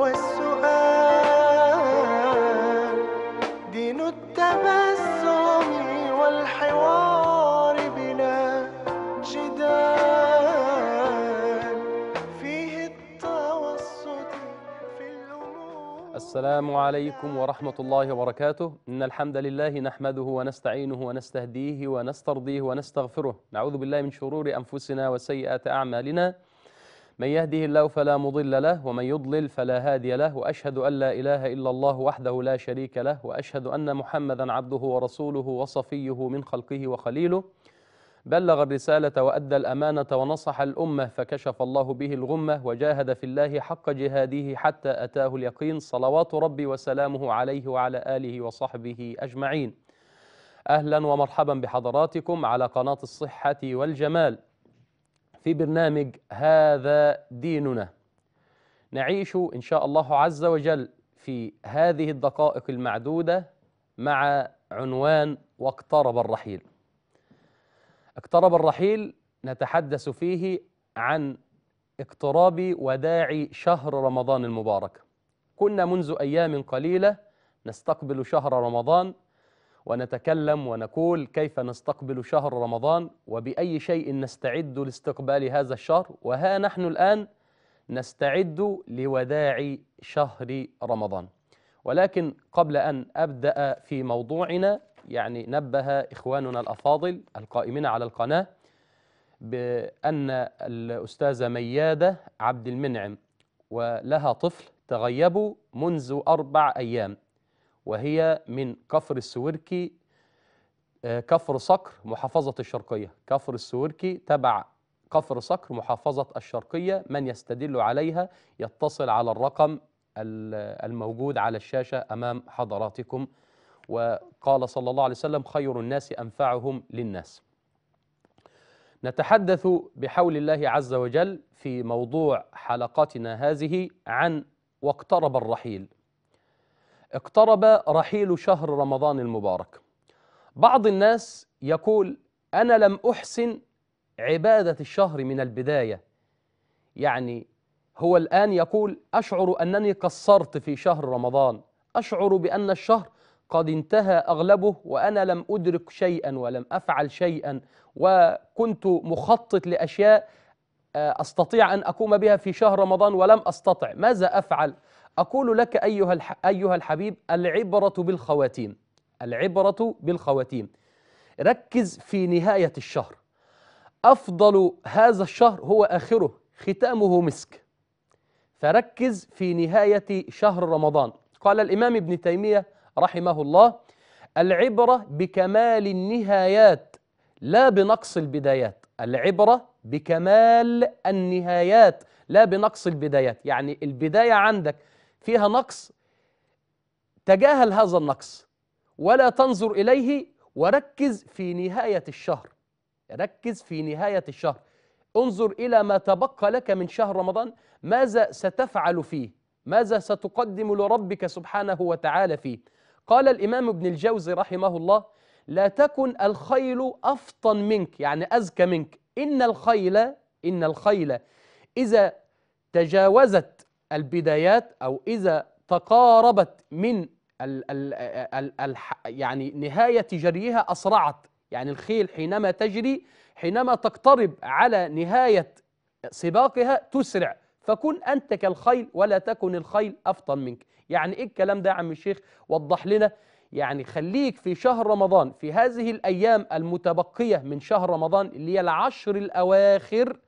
والسؤال دين التبسم والحوار بلا جدال فيه التوسط في الأمور السلام عليكم ورحمة الله وبركاته إن الحمد لله نحمده ونستعينه ونستهديه ونسترضيه ونستغفره نعوذ بالله من شرور أنفسنا وسيئات أعمالنا من يهده الله فلا مضل له ومن يضلل فلا هادي له واشهد ان لا اله الا الله وحده لا شريك له واشهد ان محمدا عبده ورسوله وصفيه من خلقه وخليله بلغ الرساله وادى الامانه ونصح الامه فكشف الله به الغمه وجاهد في الله حق جهاده حتى اتاه اليقين صلوات ربي وسلامه عليه وعلى اله وصحبه اجمعين اهلا ومرحبا بحضراتكم على قناه الصحه والجمال في برنامج هذا ديننا نعيش ان شاء الله عز وجل في هذه الدقائق المعدوده مع عنوان واقترب الرحيل اقترب الرحيل نتحدث فيه عن اقتراب وداع شهر رمضان المبارك كنا منذ ايام قليله نستقبل شهر رمضان ونتكلم ونقول كيف نستقبل شهر رمضان وبأي شيء نستعد لاستقبال هذا الشهر وها نحن الآن نستعد لوداع شهر رمضان ولكن قبل أن أبدأ في موضوعنا يعني نبه إخواننا الأفاضل القائمين على القناة بأن الأستاذة ميادة عبد المنعم ولها طفل تغيبوا منذ أربع أيام وهي من كفر السويركي آه، كفر صقر محافظة الشرقية كفر السويركي تبع كفر صقر محافظة الشرقية من يستدل عليها يتصل على الرقم الموجود على الشاشة أمام حضراتكم وقال صلى الله عليه وسلم خير الناس أنفعهم للناس نتحدث بحول الله عز وجل في موضوع حلقاتنا هذه عن واقترب الرحيل اقترب رحيل شهر رمضان المبارك بعض الناس يقول أنا لم أحسن عبادة الشهر من البداية يعني هو الآن يقول أشعر أنني قصرت في شهر رمضان أشعر بأن الشهر قد انتهى أغلبه وأنا لم أدرك شيئا ولم أفعل شيئا وكنت مخطط لأشياء آه، أستطيع أن أقوم بها في شهر رمضان ولم أستطع ماذا أفعل؟ أقول لك أيها, الح... أيها الحبيب العبرة بالخواتيم العبرة بالخواتيم ركز في نهاية الشهر أفضل هذا الشهر هو آخره ختامه مسك فركز في نهاية شهر رمضان قال الإمام ابن تيمية رحمه الله العبرة بكمال النهايات لا بنقص البدايات العبرة بكمال النهايات لا بنقص البدايات يعني البداية عندك فيها نقص تجاهل هذا النقص ولا تنظر إليه وركز في نهاية الشهر ركز في نهاية الشهر انظر إلى ما تبقى لك من شهر رمضان ماذا ستفعل فيه ماذا ستقدم لربك سبحانه وتعالى فيه قال الإمام ابن الجوزي رحمه الله لا تكن الخيل أفطن منك يعني أزكى منك إن الخيل إن الخيل إذا تجاوزت البدايات أو إذا تقاربت من ال ال ال الـ يعني نهاية جريها أسرعت يعني الخيل حينما تجري حينما تقترب على نهاية سباقها تسرع فكن أنت كالخيل ولا تكن الخيل أفطن منك يعني إيه الكلام ده يا عم الشيخ وضح لنا يعني خليك في شهر رمضان في هذه الأيام المتبقية من شهر رمضان اللي هي العشر الأواخر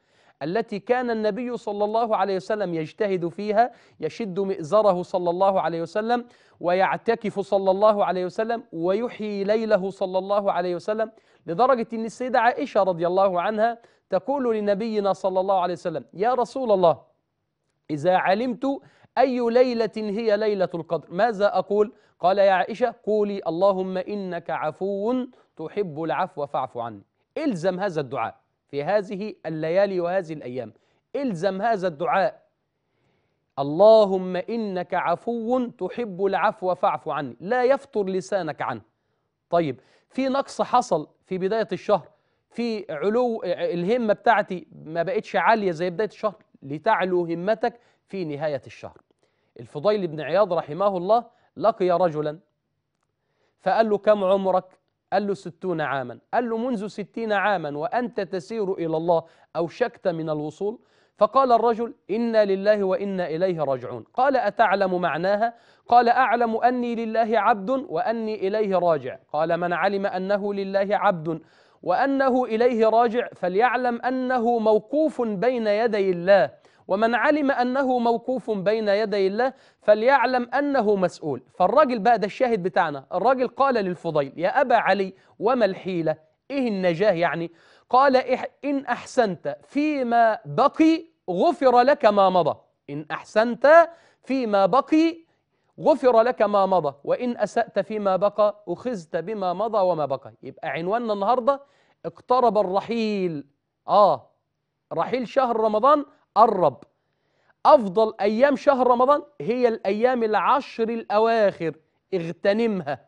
التي كان النبي صلى الله عليه وسلم يجتهد فيها يشد مئزره صلى الله عليه وسلم ويعتكف صلى الله عليه وسلم ويحيي ليله صلى الله عليه وسلم لدرجة أن السيدة عائشة رضي الله عنها تقول لنبينا صلى الله عليه وسلم يا رسول الله إذا علمت أي ليلة هي ليلة القدر ماذا أقول؟ قال يا عائشة قولي اللهم إنك عفو تحب العفو فاعف عني الزم هذا الدعاء في هذه الليالي وهذه الأيام الزم هذا الدعاء اللهم إنك عفو تحب العفو فاعف عني لا يفطر لسانك عنه طيب في نقص حصل في بداية الشهر في علو الهمة بتاعتي ما بقتش عالية زي بداية الشهر لتعلو همتك في نهاية الشهر الفضيل بن عياض رحمه الله لقي رجلا فقال له كم عمرك قال له ستون عاما قال له منذ ستين عاما وأنت تسير إلى الله أوشكت من الوصول فقال الرجل إنا لله وإنا إليه راجعون قال أتعلم معناها قال أعلم أني لله عبد وأني إليه راجع قال من علم أنه لله عبد وأنه إليه راجع فليعلم أنه موقوف بين يدي الله ومن علم أنه موقوف بين يدي الله فليعلم أنه مسؤول فالراجل بقى ده الشاهد بتاعنا الراجل قال للفضيل يا أبا علي وما الحيلة إيه النجاة يعني قال إن أحسنت فيما بقي غفر لك ما مضى إن أحسنت فيما بقي غفر لك ما مضى وإن أسأت فيما بقى أخذت بما مضى وما بقى يبقى عنواننا النهاردة اقترب الرحيل آه رحيل شهر رمضان قرب أفضل أيام شهر رمضان هي الأيام العشر الأواخر اغتنمها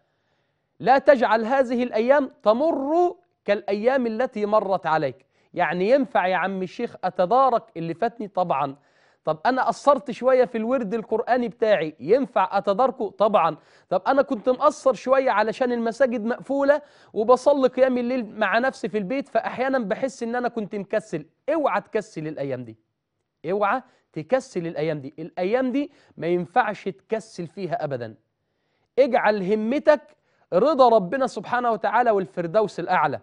لا تجعل هذه الأيام تمر كالأيام التي مرت عليك يعني ينفع يا عم الشيخ أتدارك اللي فاتني طبعا طب أنا قصرت شوية في الورد القرآني بتاعي ينفع أتداركه طبعا طب أنا كنت مقصر شوية علشان المساجد مقفولة وبصلي قيام الليل مع نفسي في البيت فأحيانا بحس إن أنا كنت مكسل اوعى تكسل الأيام دي اوعى تكسل الايام دي الايام دي ما ينفعش تكسل فيها ابدا اجعل همتك رضا ربنا سبحانه وتعالى والفردوس الاعلى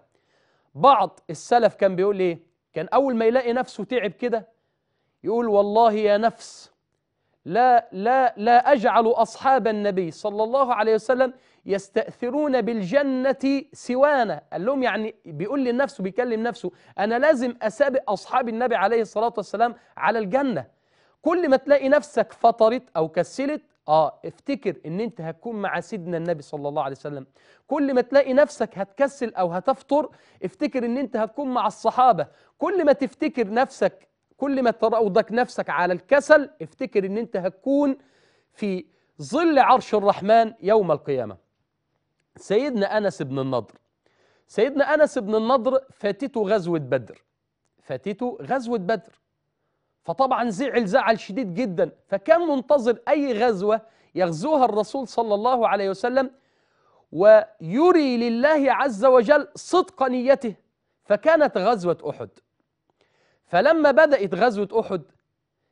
بعض السلف كان بيقول ايه كان اول ما يلاقي نفسه تعب كده يقول والله يا نفس لا لا لا اجعل اصحاب النبي صلى الله عليه وسلم يستأثرون بالجنة سوانا قال لهم يعني بيقول لنفسه بيكلم نفسه أنا لازم أسابق أصحاب النبي عليه الصلاة والسلام على الجنة كل ما تلاقي نفسك فطرت أو كسلت آه افتكر إن أنت هتكون مع سيدنا النبي صلى الله عليه وسلم كل ما تلاقي نفسك هتكسل أو هتفطر افتكر إن أنت هتكون مع الصحابة كل ما تفتكر نفسك كل ما تراودك نفسك على الكسل افتكر إن أنت هتكون في ظل عرش الرحمن يوم القيامة سيدنا أنس بن النضر سيدنا أنس بن النضر فاتته غزوة بدر فاتته غزوة بدر فطبعا زعل زعل شديد جدا فكان منتظر أي غزوة يغزوها الرسول صلى الله عليه وسلم ويري لله عز وجل صدق نيته فكانت غزوة أحد فلما بدأت غزوة أحد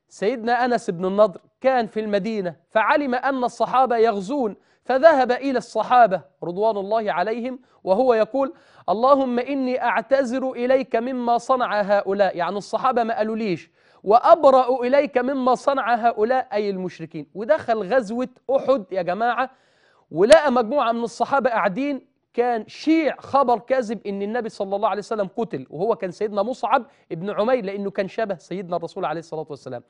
سيدنا أنس بن النضر كان في المدينة فعلم أن الصحابة يغزون فذهب إلى الصحابة رضوان الله عليهم وهو يقول اللهم إني أعتذر إليك مما صنع هؤلاء يعني الصحابة ما قالوا ليش وأبرأ إليك مما صنع هؤلاء أي المشركين ودخل غزوة أحد يا جماعة ولقى مجموعة من الصحابة قاعدين كان شيع خبر كاذب ان النبي صلى الله عليه وسلم قتل وهو كان سيدنا مصعب ابن عمير لانه كان شبه سيدنا الرسول عليه الصلاه والسلام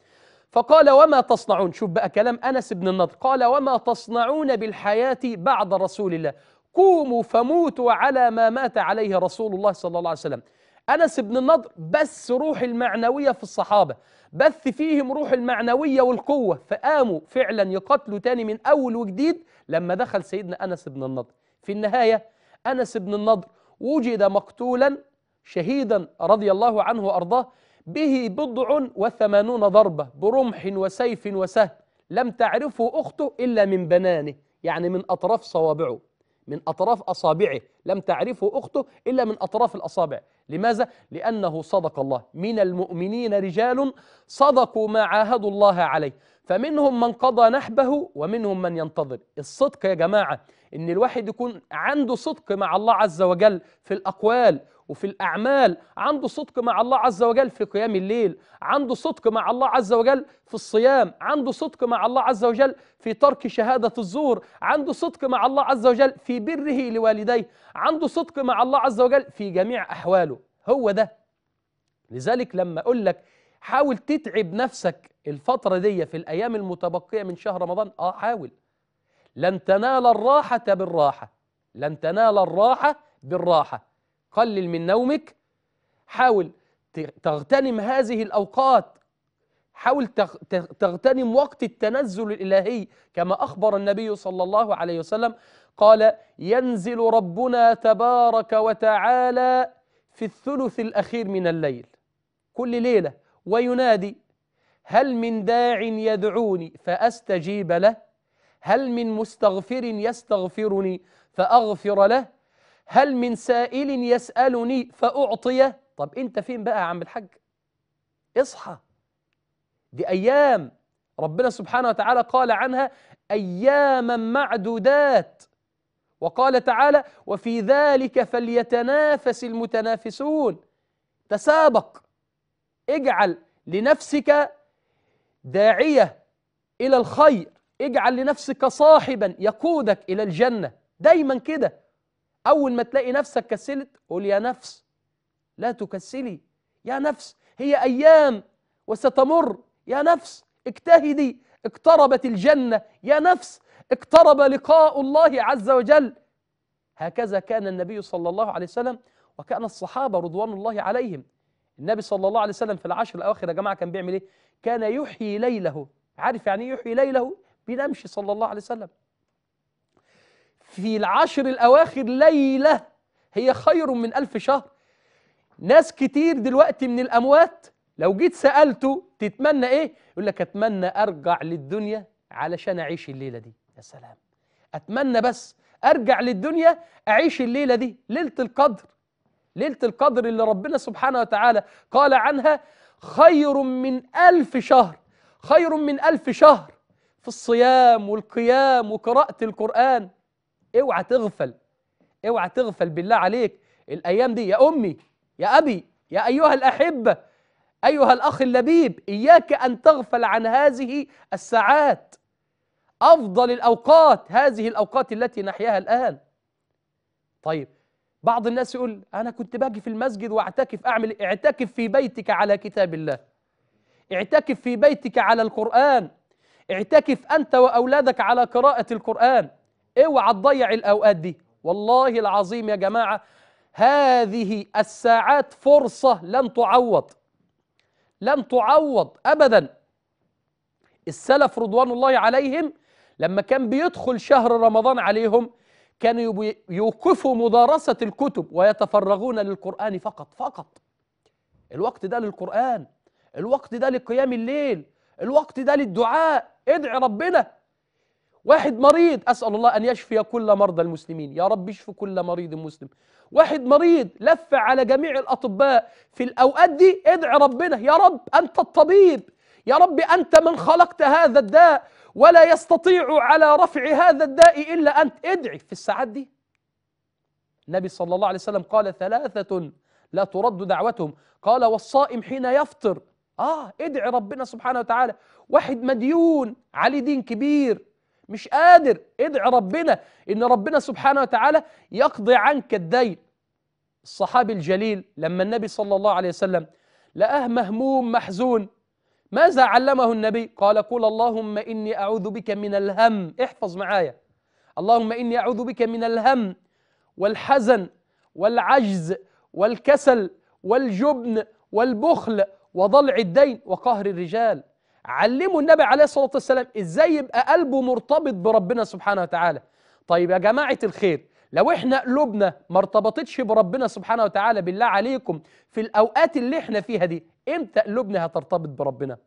فقال وما تصنعون شوف بقى كلام أنس بن النضر قال وما تصنعون بالحياة بعد رسول الله قوموا فموتوا على ما مات عليه رسول الله صلى الله عليه وسلم أنس بن النضر بث روح المعنوية في الصحابة بث فيهم روح المعنوية والقوة فقاموا فعلا يقتلوا تاني من أول وجديد لما دخل سيدنا أنس بن النضر في النهاية أنس بن النضر وجد مقتولا شهيدا رضي الله عنه وأرضاه به بضع وثمانون ضربة برمح وسيف وسهم لم تعرفه أخته إلا من بنانه يعني من أطراف صوابعه من أطراف أصابعه لم تعرفه أخته إلا من أطراف الأصابع لماذا؟ لأنه صدق الله من المؤمنين رجال صدقوا ما عاهدوا الله عليه فمنهم من قضى نحبه ومنهم من ينتظر الصدق يا جماعة إن الواحد يكون عنده صدق مع الله عز وجل في الأقوال وفي الأعمال عنده صدق مع الله عز وجل في قيام الليل عنده صدق مع الله عز وجل في الصيام عنده صدق مع الله عز وجل في ترك شهادة الزور عنده صدق مع الله عز وجل في بره لوالديه عنده صدق مع الله عز وجل في جميع أحواله هو ده لذلك لما أقول لك حاول تتعب نفسك الفترة دي في الأيام المتبقية من شهر رمضان آه حاول لن تنال الراحة بالراحة لن تنال الراحة بالراحة قلل من نومك حاول تغتنم هذه الأوقات حاول تغتنم وقت التنزل الإلهي كما أخبر النبي صلى الله عليه وسلم قال ينزل ربنا تبارك وتعالى في الثلث الأخير من الليل كل ليلة وينادي هل من داع يدعوني فأستجيب له هل من مستغفر يستغفرني فأغفر له هل من سائل يسألني فأعطيه طب أنت فين بقى يا عم الحاج اصحى دي أيام ربنا سبحانه وتعالى قال عنها أياما معدودات وقال تعالى وفي ذلك فليتنافس المتنافسون تسابق اجعل لنفسك داعية إلى الخير اجعل لنفسك صاحبا يقودك إلى الجنة دايما كده أول ما تلاقي نفسك كسلت قول يا نفس لا تكسلي يا نفس هي أيام وستمر يا نفس اجتهدي اقتربت الجنة يا نفس اقترب لقاء الله عز وجل هكذا كان النبي صلى الله عليه وسلم وكان الصحابة رضوان الله عليهم النبي صلى الله عليه وسلم في العشر الأواخر يا جماعة كان بيعمل إيه؟ كان يحيي ليله عارف يعني إيه يحيي ليله؟ بينامش صلى الله عليه وسلم في العشر الأواخر ليلة هي خير من ألف شهر ناس كتير دلوقتي من الأموات لو جيت سألته تتمنى إيه يقول لك أتمنى أرجع للدنيا علشان أعيش الليلة دي يا سلام أتمنى بس أرجع للدنيا أعيش الليلة دي ليلة القدر ليلة القدر اللي ربنا سبحانه وتعالى قال عنها خير من ألف شهر خير من ألف شهر في الصيام والقيام وقراءة القرآن اوعى تغفل اوعى تغفل بالله عليك الايام دي يا امي يا ابي يا ايها الاحبه ايها الاخ اللبيب اياك ان تغفل عن هذه الساعات افضل الاوقات هذه الاوقات التي نحياها الان طيب بعض الناس يقول انا كنت باجي في المسجد واعتكف اعمل اعتكف في بيتك على كتاب الله اعتكف في بيتك على القران اعتكف انت واولادك على قراءه القران اوعى تضيع الاوقات دي والله العظيم يا جماعه هذه الساعات فرصه لن تعوض لن تعوض ابدا السلف رضوان الله عليهم لما كان بيدخل شهر رمضان عليهم كانوا يوقفوا مدارسه الكتب ويتفرغون للقران فقط فقط الوقت ده للقران الوقت ده لقيام الليل الوقت ده للدعاء ادعي ربنا واحد مريض أسأل الله أن يشفي كل مرضى المسلمين يا رب اشف كل مريض مسلم واحد مريض لف على جميع الأطباء في الأوقات دي ادعي ربنا يا رب أنت الطبيب يا رب أنت من خلقت هذا الداء ولا يستطيع على رفع هذا الداء إلا أنت ادعي في الساعات دي النبي صلى الله عليه وسلم قال ثلاثة لا ترد دعوتهم قال والصائم حين يفطر آه ادعي ربنا سبحانه وتعالى واحد مديون عليه دين كبير مش قادر ادعي ربنا ان ربنا سبحانه وتعالى يقضي عنك الدين الصحابي الجليل لما النبي صلى الله عليه وسلم لأه مهموم محزون ماذا علمه النبي قال قل اللهم إني أعوذ بك من الهم احفظ معايا اللهم إني أعوذ بك من الهم والحزن والعجز والكسل والجبن والبخل وضلع الدين وقهر الرجال علموا النبي عليه الصلاة والسلام إزاي يبقى قلبه مرتبط بربنا سبحانه وتعالى طيب يا جماعة الخير لو احنا قلوبنا ما ارتبطتش بربنا سبحانه وتعالى بالله عليكم في الأوقات اللي احنا فيها دي امتى قلوبنا هترتبط بربنا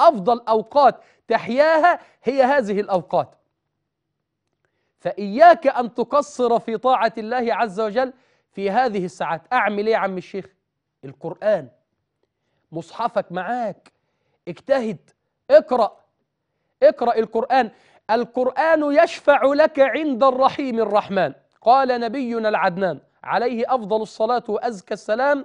أفضل أوقات تحياها هي هذه الأوقات فإياك أن تقصر في طاعة الله عز وجل في هذه الساعات أعمل إيه يا عم الشيخ القرآن مصحفك معاك اجتهد اقرأ اقرأ القرآن القرآن يشفع لك عند الرحيم الرحمن قال نبينا العدنان عليه أفضل الصلاة وأزكى السلام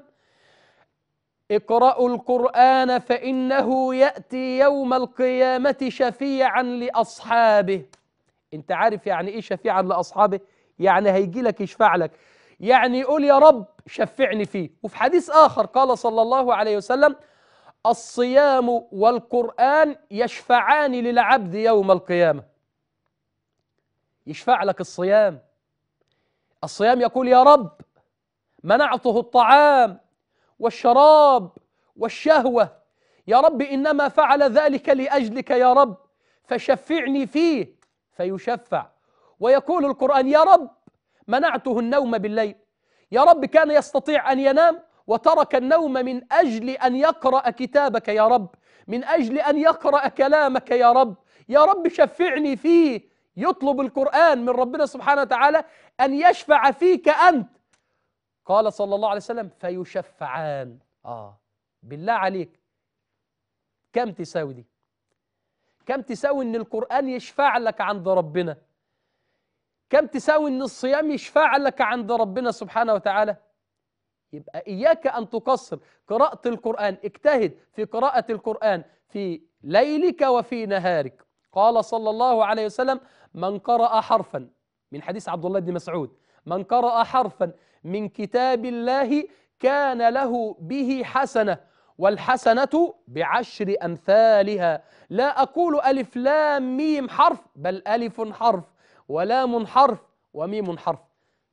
اقرأوا القرآن فإنه يأتي يوم القيامة شفيعا لأصحابه أنت عارف يعني إيه شفيعا لأصحابه؟ يعني هيجي لك يشفع لك يعني يقول يا رب شفعني فيه وفي حديث آخر قال صلى الله عليه وسلم الصيام والقرآن يشفعان للعبد يوم القيامة يشفع لك الصيام الصيام يقول يا رب منعته الطعام والشراب والشهوة يا رب إنما فعل ذلك لأجلك يا رب فشفعني فيه فيشفع ويقول القرآن يا رب منعته النوم بالليل يا رب كان يستطيع أن ينام وترك النوم من أجل أن يقرأ كتابك يا رب من أجل أن يقرأ كلامك يا رب يا رب شفعني فيه يطلب القرآن من ربنا سبحانه وتعالى أن يشفع فيك أنت قال صلى الله عليه وسلم فيشفعان آه بالله عليك كم تساوي دي كم تساوي ان القرآن يشفع لك عند ربنا كم تساوي ان الصيام يشفع لك عند ربنا سبحانه وتعالى يبقى إياك أن تقصر قراءة القرآن اجتهد في قراءة القرآن في ليلك وفي نهارك قال صلى الله عليه وسلم من قرأ حرفا من حديث عبد الله بن مسعود من قرأ حرفا من كتاب الله كان له به حسنة والحسنة بعشر أمثالها لا أقول ألف لام ميم حرف بل ألف حرف ولام حرف وميم حرف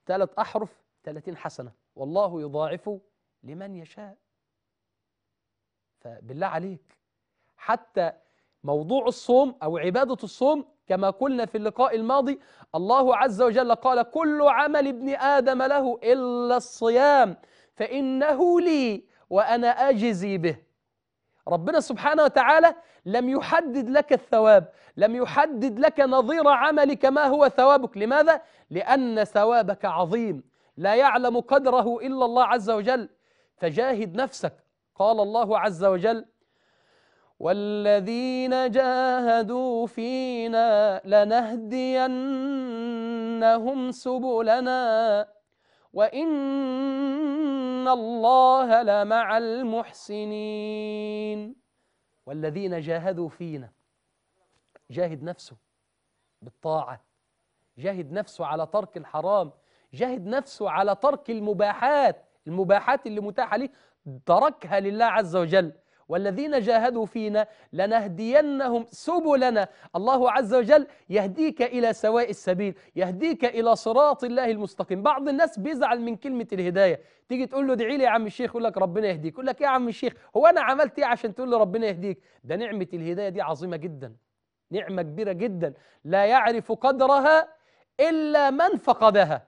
ثلاث أحرف ثلاثين حسنة والله يضاعف لمن يشاء فبالله عليك حتى موضوع الصوم أو عبادة الصوم كما قلنا في اللقاء الماضي الله عز وجل قال كل عمل ابن آدم له إلا الصيام فإنه لي وأنا أجزي به ربنا سبحانه وتعالى لم يحدد لك الثواب لم يحدد لك نظير عملك ما هو ثوابك لماذا؟ لأن ثوابك عظيم لا يعلم قدره إلا الله عز وجل فجاهد نفسك قال الله عز وجل والذين جاهدوا فينا لنهدينهم سبلنا وإن الله لمع المحسنين والذين جاهدوا فينا جاهد نفسه بالطاعة جاهد نفسه على ترك الحرام جاهد نفسه على ترك المباحات المباحات اللي متاحة ليه تركها لله عز وجل والذين جاهدوا فينا لنهدينهم سبلنا الله عز وجل يهديك إلى سواء السبيل يهديك إلى صراط الله المستقيم بعض الناس بيزعل من كلمة الهداية تيجي تقول له ادعي لي يا عم الشيخ يقول لك ربنا يهديك يقول لك ايه يا عم الشيخ هو انا عملت ايه عشان تقول لي ربنا يهديك ده نعمة الهداية دي عظيمة جدا نعمة كبيرة جدا لا يعرف قدرها إلا من فقدها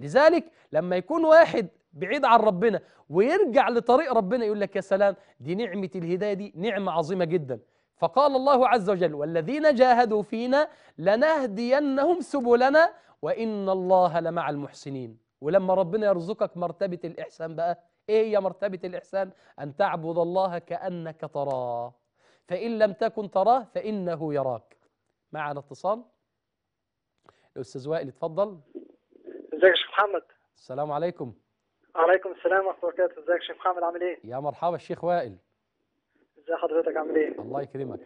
لذلك لما يكون واحد بعيد عن ربنا ويرجع لطريق ربنا يقول لك يا سلام دي نعمة الهداية دي نعمة عظيمة جدا فقال الله عز وجل والذين جاهدوا فينا لنهدينهم سبلنا وإن الله لمع المحسنين ولما ربنا يرزقك مرتبة الإحسان بقى إيه هي مرتبة الإحسان أن تعبد الله كأنك تراه فإن لم تكن تراه فإنه يراك معنا اتصال الأستاذ وائل اتفضل ازيك يا شيخ محمد السلام عليكم وعليكم السلام ورحمه الله وبركاته ازيك يا شيخ محمد عامل ايه يا مرحبا الشيخ وائل ازي حضرتك عامل ايه الله يكرمك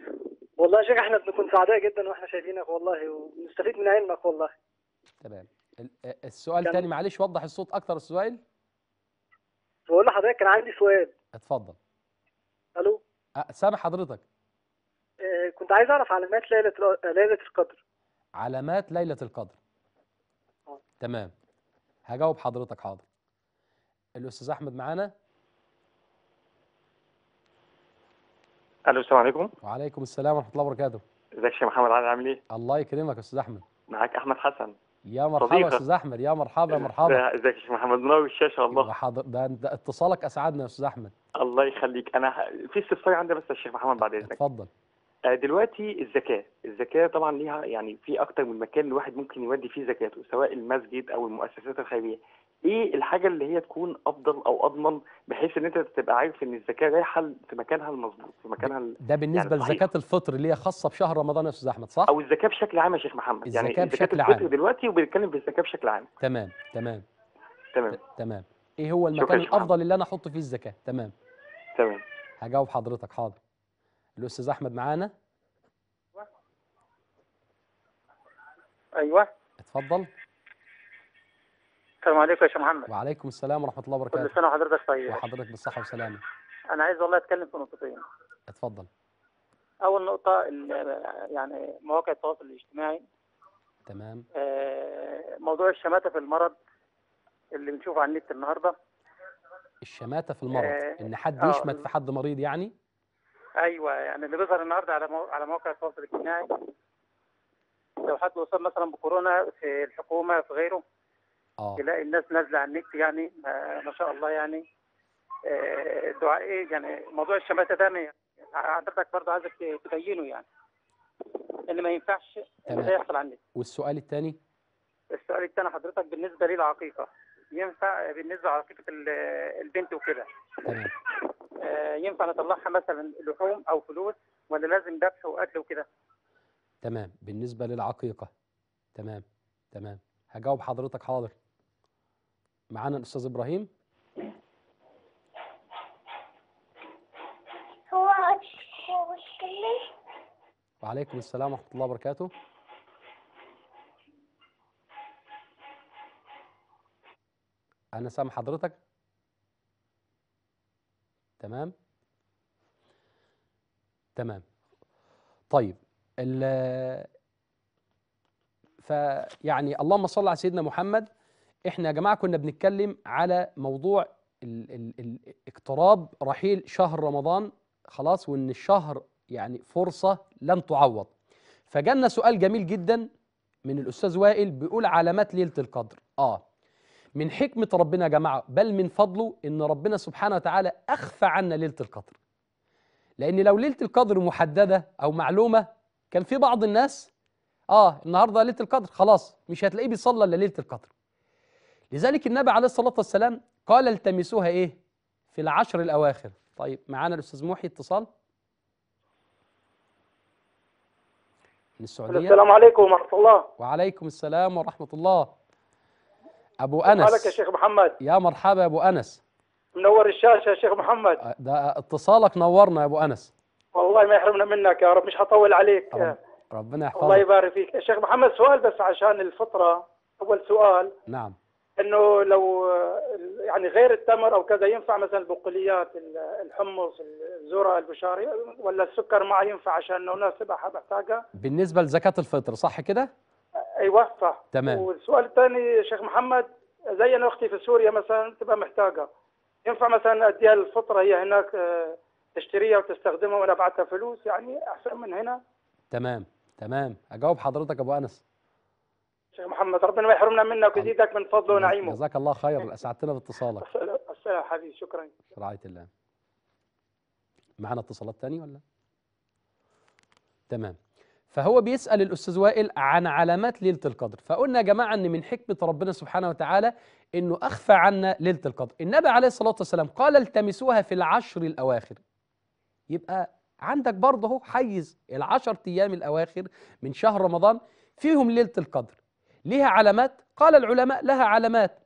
والله يا شيخ احنا بنكون سعداء جدا واحنا شايفينك والله وبنستفيد من علمك والله تمام السؤال الثاني تاني معلش وضح الصوت اكتر السؤال بقول لحضرتك كان عندي سؤال اتفضل الو سامح سامع حضرتك آه، كنت عايز اعرف علامات ليله ليله القدر علامات ليله القدر آه. تمام هجاوب حضرتك حاضر الاستاذ احمد معانا الو السلام عليكم وعليكم السلام ورحمه الله وبركاته ازيك يا محمد علي عامل ايه الله يكرمك يا استاذ احمد معاك احمد حسن يا مرحبا يا استاذ احمد يا مرحبا يا مرحبا ازيك يا محمد منور الشاشه والله حاضر ده, ده اتصالك اسعدنا يا استاذ احمد الله يخليك انا في استفسار عندي بس يا شيخ محمد بعد اذنك اتفضل آه، دلوقتي الزكاه الزكاه طبعا ليها يعني في اكتر من مكان الواحد ممكن يودي فيه زكاته سواء المسجد او المؤسسات الخيريه ايه الحاجه اللي هي تكون افضل او اضمن بحيث ان انت تبقى عارف ان الزكاه رايحه في مكانها المظبوط في مكانها ده بالنسبه يعني لزكاه الفطر اللي هي خاصه بشهر رمضان يا استاذ احمد صح او الزكاه بشكل عام يا شيخ محمد الزكاة يعني الزكاه بشكل عام دلوقتي وبنتكلم في الزكاه بشكل عام تمام تمام تمام تمام ايه هو المكان الافضل اللي انا احط فيه الزكاه تمام تمام هجاوب حضرتك حاضر الاستاذ احمد معانا ايوه اتفضل السلام عليكم يا شيخ محمد وعليكم السلام ورحمه الله وبركاته كل سنه وحضرتك طيب وحضرتك بالصحه والسلامه انا عايز والله اتكلم في نقطتين اتفضل اول نقطه يعني مواقع التواصل الاجتماعي تمام آه موضوع الشماته في المرض اللي بنشوفه على النت النهارده الشماته في المرض آه ان حد آه. يشمت آه في حد مريض يعني ايوه يعني اللي بيظهر النهارده على مو... على مواقع التواصل الاجتماعي لو حد وصل مثلا بكورونا في الحكومه في غيره اه يلاقي الناس نازله على النت يعني ما, ما شاء الله يعني آه، دعاء ايه يعني موضوع الشماتة ده حضرتك برضه عايزك تبينه يعني ان ما ينفعش ان ده يحصل على النت والسؤال الثاني السؤال الثاني حضرتك بالنسبه للعقيقه ينفع بالنسبه على فكره البنت وكده آه، ينفع نطلعها مثلا لحوم او فلوس ولا لازم ذبح واكل وكده تمام بالنسبه للعقيقه تمام تمام هجاوب حضرتك حاضر معانا الاستاذ ابراهيم وعليكم السلام ورحمه الله وبركاته انا سامع حضرتك تمام تمام طيب ال فيعني اللهم صل على سيدنا محمد احنا يا جماعه كنا بنتكلم على موضوع ال ال ال اقتراب رحيل شهر رمضان خلاص وان الشهر يعني فرصه لن تعوض فجانا سؤال جميل جدا من الاستاذ وائل بيقول علامات ليله القدر اه من حكمة ربنا يا جماعة بل من فضله إن ربنا سبحانه وتعالى أخفى عنا ليلة القدر لأن لو ليلة القدر محددة أو معلومة كان في بعض الناس آه النهاردة ليلة القدر خلاص مش هتلاقيه بيصلى إلا ليلة القدر لذلك النبي عليه الصلاة والسلام قال التمسوها إيه في العشر الأواخر طيب معانا الأستاذ محي اتصال من السعودية السلام عليكم ورحمة الله وعليكم السلام ورحمة الله ابو انس حالك يا شيخ محمد يا مرحبا يا ابو انس منور الشاشه يا شيخ محمد أه، ده اتصالك نورنا يا ابو انس والله ما يحرمنا منك يا رب مش هطول عليك رب. ربنا يحفظك الله يبارك فيك يا شيخ محمد سؤال بس عشان الفطره اول سؤال نعم انه لو يعني غير التمر او كذا ينفع مثلا البقوليات الحمص الذره البشاري ولا السكر ما ينفع عشان الناس تبقى بحتاجها بالنسبه لزكاه الفطر صح كده؟ ايوه صح تمام والسؤال الثاني شيخ محمد زي انا اختي في سوريا مثلا تبقى محتاجه ينفع مثلا اديها الفطره هي هناك آه، تشتريها وتستخدمها وانا ابعتها فلوس يعني احسن من هنا تمام تمام اجاوب حضرتك ابو انس شيخ محمد ربنا ما يحرمنا منك ويزيدك من فضله ونعيمه جزاك الله خير اسعدتنا باتصالك السلام حبيبي شكرا في رعايه الله معنا اتصالات ثانيه ولا تمام فهو بيسأل الأستاذ وائل عن علامات ليلة القدر فقلنا يا جماعة أن من حكمة ربنا سبحانه وتعالى أنه أخفى عنا ليلة القدر النبي عليه الصلاة والسلام قال التمسوها في العشر الأواخر يبقى عندك برضه اهو حيز العشر أيام الأواخر من شهر رمضان فيهم ليلة القدر ليها علامات قال العلماء لها علامات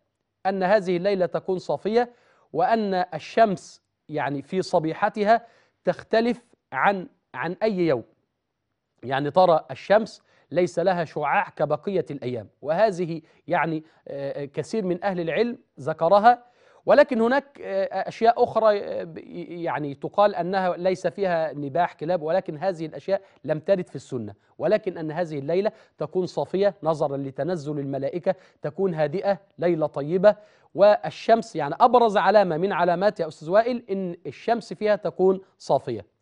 أن هذه الليلة تكون صافية وأن الشمس يعني في صبيحتها تختلف عن عن أي يوم يعني ترى الشمس ليس لها شعاع كبقية الأيام وهذه يعني آه، آه، كثير من أهل العلم ذكرها ولكن هناك آه، أشياء أخرى يعني تقال أنها ليس فيها نباح كلاب ولكن هذه الأشياء لم ترد في السنة ولكن أن هذه الليلة تكون صافية نظرا لتنزل الملائكة تكون هادئة ليلة طيبة والشمس يعني أبرز علامة من علامات يا أستاذ وائل إن الشمس فيها تكون صافية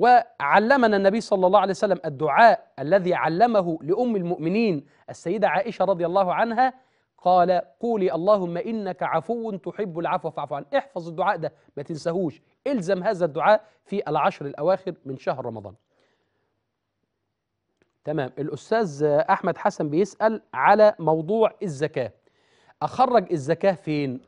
وعلمنا النبي صلى الله عليه وسلم الدعاء الذي علمه لأم المؤمنين السيدة عائشة رضي الله عنها قال قولي اللهم إنك عفو تحب العفو فاعف عن احفظ الدعاء ده ما تنساهوش الزم هذا الدعاء في العشر الأواخر من شهر رمضان تمام الأستاذ أحمد حسن بيسأل على موضوع الزكاة أخرج الزكاة فين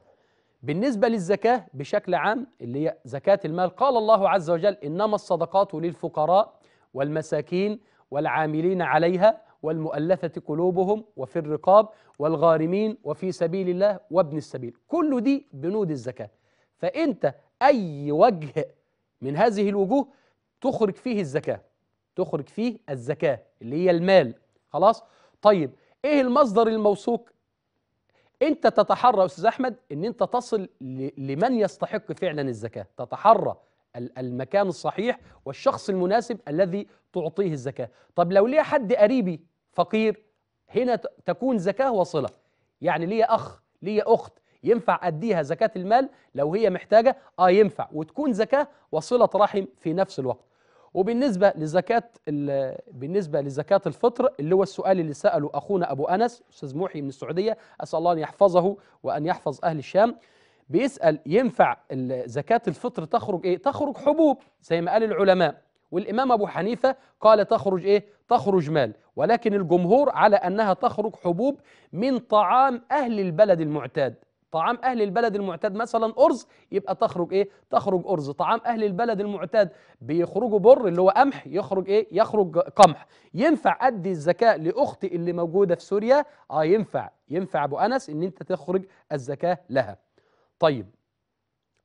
بالنسبة للزكاة بشكل عام اللي هي زكاة المال قال الله عز وجل إنما الصدقات للفقراء والمساكين والعاملين عليها والمؤلفة قلوبهم وفي الرقاب والغارمين وفي سبيل الله وابن السبيل كل دي بنود الزكاة فأنت أي وجه من هذه الوجوه تخرج فيه الزكاة تخرج فيه الزكاة اللي هي المال خلاص طيب إيه المصدر الموثوق انت تتحرى يا استاذ احمد ان انت تصل لمن يستحق فعلا الزكاه تتحرى المكان الصحيح والشخص المناسب الذي تعطيه الزكاه طب لو ليا حد قريبي فقير هنا تكون زكاه وصله يعني ليا اخ ليا اخت ينفع اديها زكاه المال لو هي محتاجه اه ينفع وتكون زكاه وصله رحم في نفس الوقت وبالنسبه لزكاه بالنسبه لزكاه الفطر اللي هو السؤال اللي ساله اخونا ابو انس استاذ محي من السعوديه اسال الله ان يحفظه وان يحفظ اهل الشام بيسال ينفع زكاه الفطر تخرج ايه تخرج حبوب زي ما قال العلماء والامام ابو حنيفه قال تخرج ايه تخرج مال ولكن الجمهور على انها تخرج حبوب من طعام اهل البلد المعتاد طعام أهل البلد المعتاد مثلا أرز يبقى تخرج إيه؟ تخرج أرز طعام أهل البلد المعتاد بيخرجوا بر اللي هو قمح يخرج إيه؟ يخرج قمح ينفع أدي الزكاة لأختي اللي موجودة في سوريا؟ آه ينفع ينفع أبو أنس إن أنت تخرج الزكاة لها طيب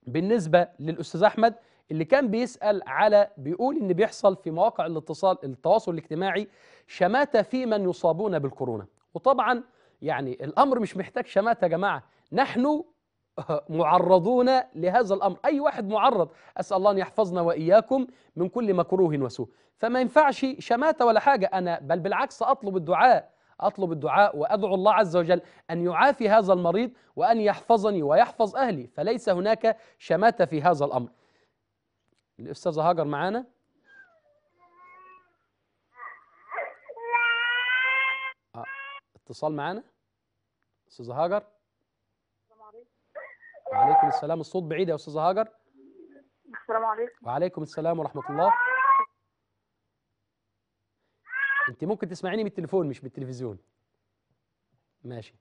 بالنسبة للأستاذ أحمد اللي كان بيسأل على بيقول إن بيحصل في مواقع الاتصال التواصل الاجتماعي شماتة في من يصابون بالكورونا وطبعا يعني الأمر مش محتاج شماتة يا جماعة نحن معرضون لهذا الأمر أي واحد معرض أسأل الله أن يحفظنا وإياكم من كل مكروه وسوء فما ينفعش شماتة ولا حاجة أنا بل بالعكس أطلب الدعاء أطلب الدعاء وأدعو الله عز وجل أن يعافي هذا المريض وأن يحفظني ويحفظ أهلي فليس هناك شماتة في هذا الأمر الأستاذة هاجر معانا آه، اتصال معانا أستاذة هاجر وعليكم السلام الصوت بعيد يا استاذه هاجر السلام عليكم وعليكم السلام ورحمه الله انت ممكن تسمعيني من التليفون مش بالتلفزيون ماشي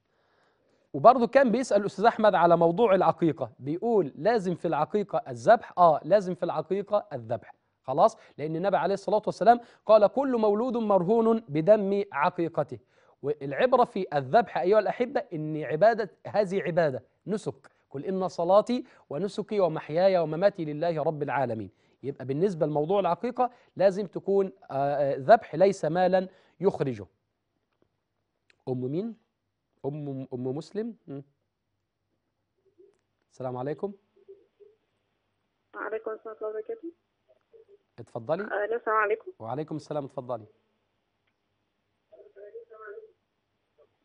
وبرضه كان بيسال الاستاذ احمد على موضوع العقيقه بيقول لازم في العقيقه الذبح اه لازم في العقيقه الذبح خلاص لان النبي عليه الصلاه والسلام قال كل مولود مرهون بدم عقيقته والعبره في الذبح ايها الاحبه ان عباده هذه عباده نسك قل إن صلاتي ونسكي ومحياي ومماتي لله رب العالمين يبقى بالنسبة لموضوع العقيقة لازم تكون آه، آه، ذبح ليس مالا يخرجه أم مين؟ أم, أم مسلم السلام عليكم وعليكم السلام ورحمة الله وبركاته اتفضلي آه، السلام عليكم وعليكم السلام اتفضلي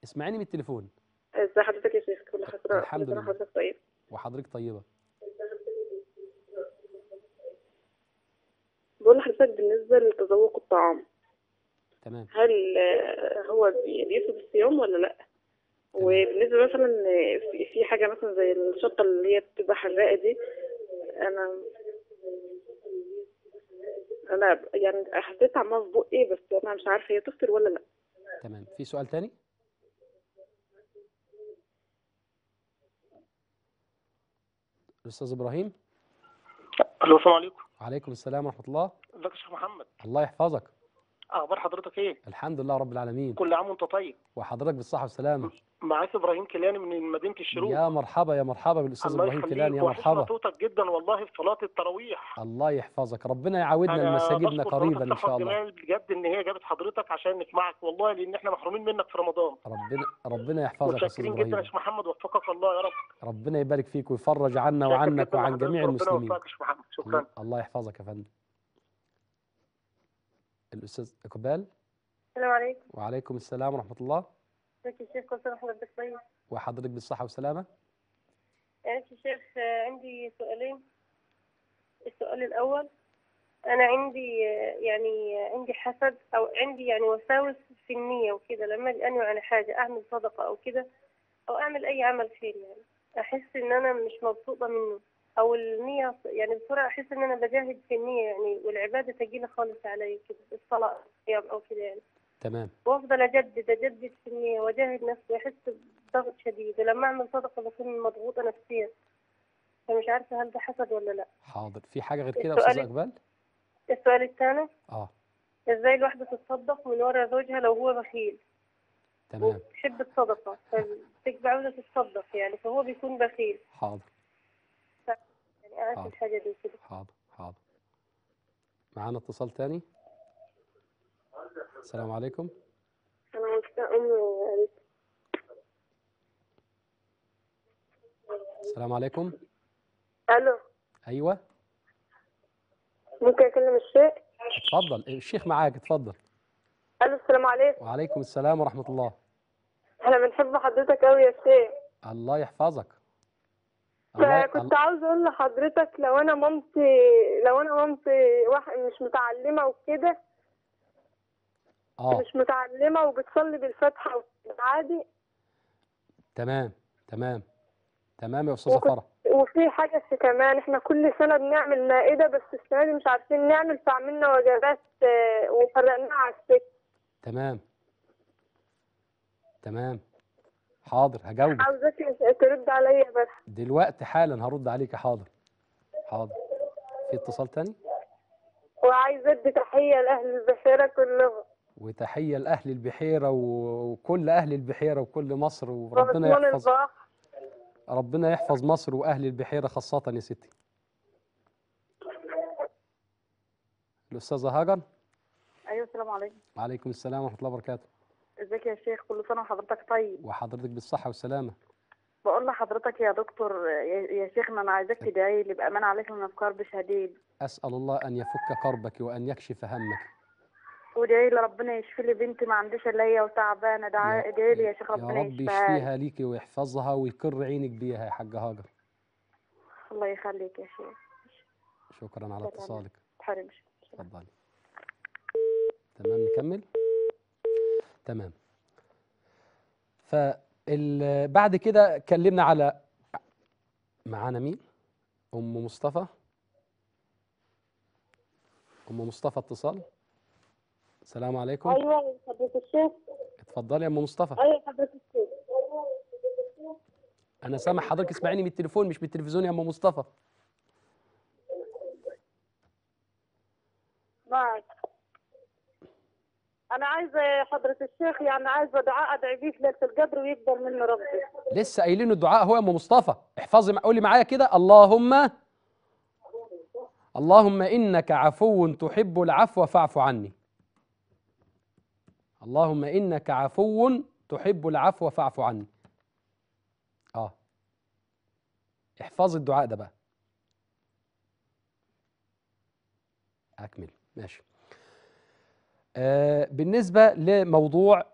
اسمعيني من التليفون ازي حضرتك يا شيخ كل حضرتك الحمد لله حضرتك طيب وحضرتك طيبة بقول لحضرتك بالنسبة لتذوق الطعام تمام هل هو بيفسد الصيام ولا لا؟ وبالنسبة مثلا في حاجة مثلا زي الشطة اللي هي بتبقى حراقة دي أنا أنا يعني حسيت عمال في بقي بس أنا مش عارفة هي تفطر ولا لا تمام في سؤال تاني؟ الاستاذ ابراهيم الو السلام عليكم وعليكم السلام ورحمه الله ازيك يا شيخ محمد الله يحفظك اخبار حضرتك ايه الحمد لله رب العالمين كل عام وانت طيب وحضرتك بالصحه والسلامه معاك ابراهيم كيلاني من مدينه الشروق يا مرحبا يا مرحبا بالاستاذ ابراهيم كيلاني يا مرحبا صوتك جدا والله في صلاه التراويح الله يحفظك ربنا يعودنا لمساجدنا قريبا ان شاء الله بجد ان هي جابت حضرتك عشان نسمعك والله لان احنا محرومين منك في رمضان ربنا ربنا يحفظك يا استاذ ابراهيم جدا يا شيخ محمد وفقك الله يا رب ربنا يبارك فيك ويفرج عنا وعنك وعن جميع المسلمين شكرا الله يحفظك يا فندم الأستاذ إقبال السلام عليكم وعليكم السلام ورحمة الله ازيك يا شيخ كل سنة وحضرتك طيب وحضرتك بالصحة والسلامة يا شيخ عندي سؤالين السؤال الأول أنا عندي يعني عندي حسد أو عندي يعني وساوس في النية وكده لما أجي أنوي على حاجة أعمل صدقة أو كده أو أعمل أي عمل خير يعني أحس إن أنا مش مبسوطة منه او النيه يعني بسرعه احس ان انا بجاهد في النيه يعني والعباده ثقيله خالص علي كده الصلاه او كده يعني تمام وافضل اجدد اجدد في النيه واجاهد نفسي احس بضغط شديد ولما اعمل صدقه بكون مضغوطه نفسيا فمش عارفه هل ده حسد ولا لا حاضر في حاجه غير كده يا استاذ اقبال السؤال الثاني اه ازاي الواحده تتصدق من ورا زوجها لو هو بخيل تمام بتحب الصدقه فبتبقى عاوزه تتصدق يعني فهو بيكون بخيل حاضر حاجه دي كده حاضر حاضر معانا اتصال تاني السلام عليكم انا وقتها امي السلام عليكم الو ايوه ممكن اكلم الشيخ اتفضل الشيخ معاك اتفضل الو السلام عليكم وعليكم السلام ورحمه الله احنا بنحب حضرتك قوي يا شيخ الله يحفظك كنت عاوز اقول لحضرتك لو انا مامتي لو انا مامتي واحد مش متعلمه وكده اه مش متعلمه وبتصلي بالفاتحه عادي تمام تمام تمام يا استاذه فرح وفي حاجه كمان احنا كل سنه بنعمل مائده بس السنه دي مش عارفين نعمل فعملنا وجبات آه، وفرقناها على السكه تمام تمام حاضر هجاوبك عاوزك ترد عليا بس دلوقتي حالا هرد عليكي حاضر حاضر في اتصال تاني وعايزه ادي تحيه لاهل البحيره كلهم وتحيه لاهل البحيره وكل اهل البحيره وكل مصر وربنا يحفظ ربنا يحفظ مصر واهل البحيره خاصه يا ستي الاستاذه هاجر ايوه السلام عليكم وعليكم السلام ورحمه الله وبركاته ازيك يا شيخ كل سنه وحضرتك طيب وحضرتك بالصحه والسلامه بقول لحضرتك يا دكتور يا شيخنا انا عايزاك تدعي لي بامان عليك من الكرب شديد اسال الله ان يفك كربك وان يكشف همك وادعي لي ربنا يشفي لي بنتي ما عندهاش الا هي وتعبانه ادعي لي يا شيخ ربنا يا رب يشفيها ليكي ويحفظها ويقر عينك بيها يا حاجه هاجر الله يخليك يا شيخ شكرا على اتصالك تحرمش تفضلي تمام نكمل تمام فبعد كده اتكلمنا على معانا مين ام مصطفى ام مصطفى اتصال السلام عليكم ايوه حضرتك الشيخ اتفضلي يا ام مصطفى ايوه حضرتك الشيخ انا سامع حضرتك اسمعيني من التليفون مش من التلفزيون يا ام مصطفى معك انا عايزه يا حضره الشيخ يعني عايزه دعاء ادعي بيه في ليله القدر ويقبل منه ربي لسه قايلين الدعاء هو يا ام مصطفى احفظي قولي معايا كده اللهم اللهم انك عفو تحب العفو فاعف عني اللهم انك عفو تحب العفو فاعف عني اه احفظي الدعاء ده بقى اكمل ماشي آه، بالنسبة لموضوع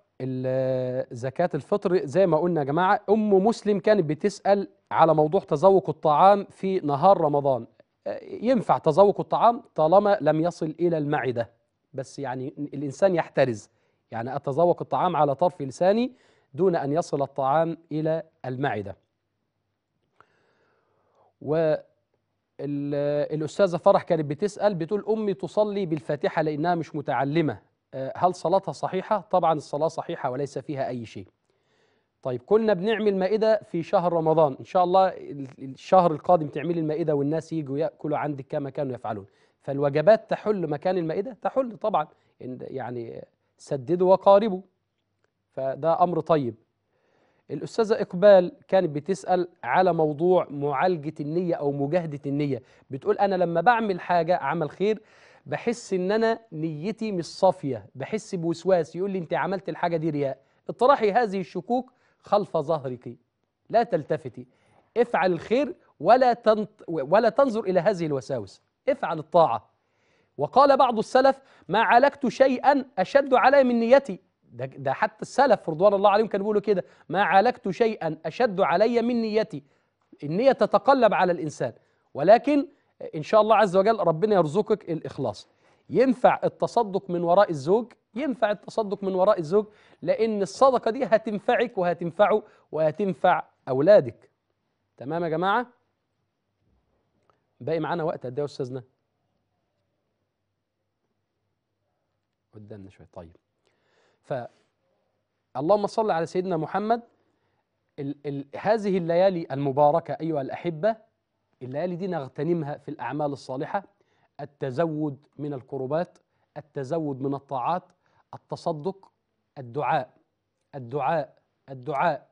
زكاة الفطر زي ما قلنا يا جماعة أم مسلم كانت بتسأل على موضوع تذوق الطعام في نهار رمضان آه، ينفع تذوق الطعام طالما لم يصل إلى المعدة بس يعني الإنسان يحترز يعني أتذوق الطعام على طرف لساني دون أن يصل الطعام إلى المعدة و الأستاذة فرح كانت بتسأل بتقول أمي تصلي بالفاتحة لأنها مش متعلمة آه، هل صلاتها صحيحة؟ طبعا الصلاة صحيحة وليس فيها أي شيء طيب كنا بنعمل مائدة في شهر رمضان إن شاء الله الشهر القادم تعمل المائدة والناس يجوا يأكلوا عندك كما كانوا يفعلون فالوجبات تحل مكان المائدة تحل طبعا يعني سددوا وقاربوا فده أمر طيب الأستاذة إقبال كانت بتسأل على موضوع معالجة النية أو مجاهدة النية بتقول أنا لما بعمل حاجة عمل خير بحس ان انا نيتي مش صافيه بحس بوسواس يقول لي انت عملت الحاجه دي رياء اطرحي هذه الشكوك خلف ظهرك لا تلتفتي افعل الخير ولا تنط ولا تنظر الى هذه الوساوس افعل الطاعه وقال بعض السلف ما عالجت شيئا اشد علي من نيتي ده, ده حتى السلف رضوان الله عليهم كانوا بيقولوا كده ما عالجت شيئا اشد علي من نيتي النيه تتقلب على الانسان ولكن ان شاء الله عز وجل ربنا يرزقك الاخلاص ينفع التصدق من وراء الزوج ينفع التصدق من وراء الزوج لان الصدقه دي هتنفعك وهتنفعه وهتنفع اولادك تمام يا جماعه باقي معانا وقت قد ايه يا استاذنا قدامنا شويه طيب ف اللهم صل على سيدنا محمد ال ال هذه الليالي المباركه ايها الاحبه الليالي دي نغتنمها في الأعمال الصالحة التزود من القربات التزود من الطاعات التصدق الدعاء الدعاء الدعاء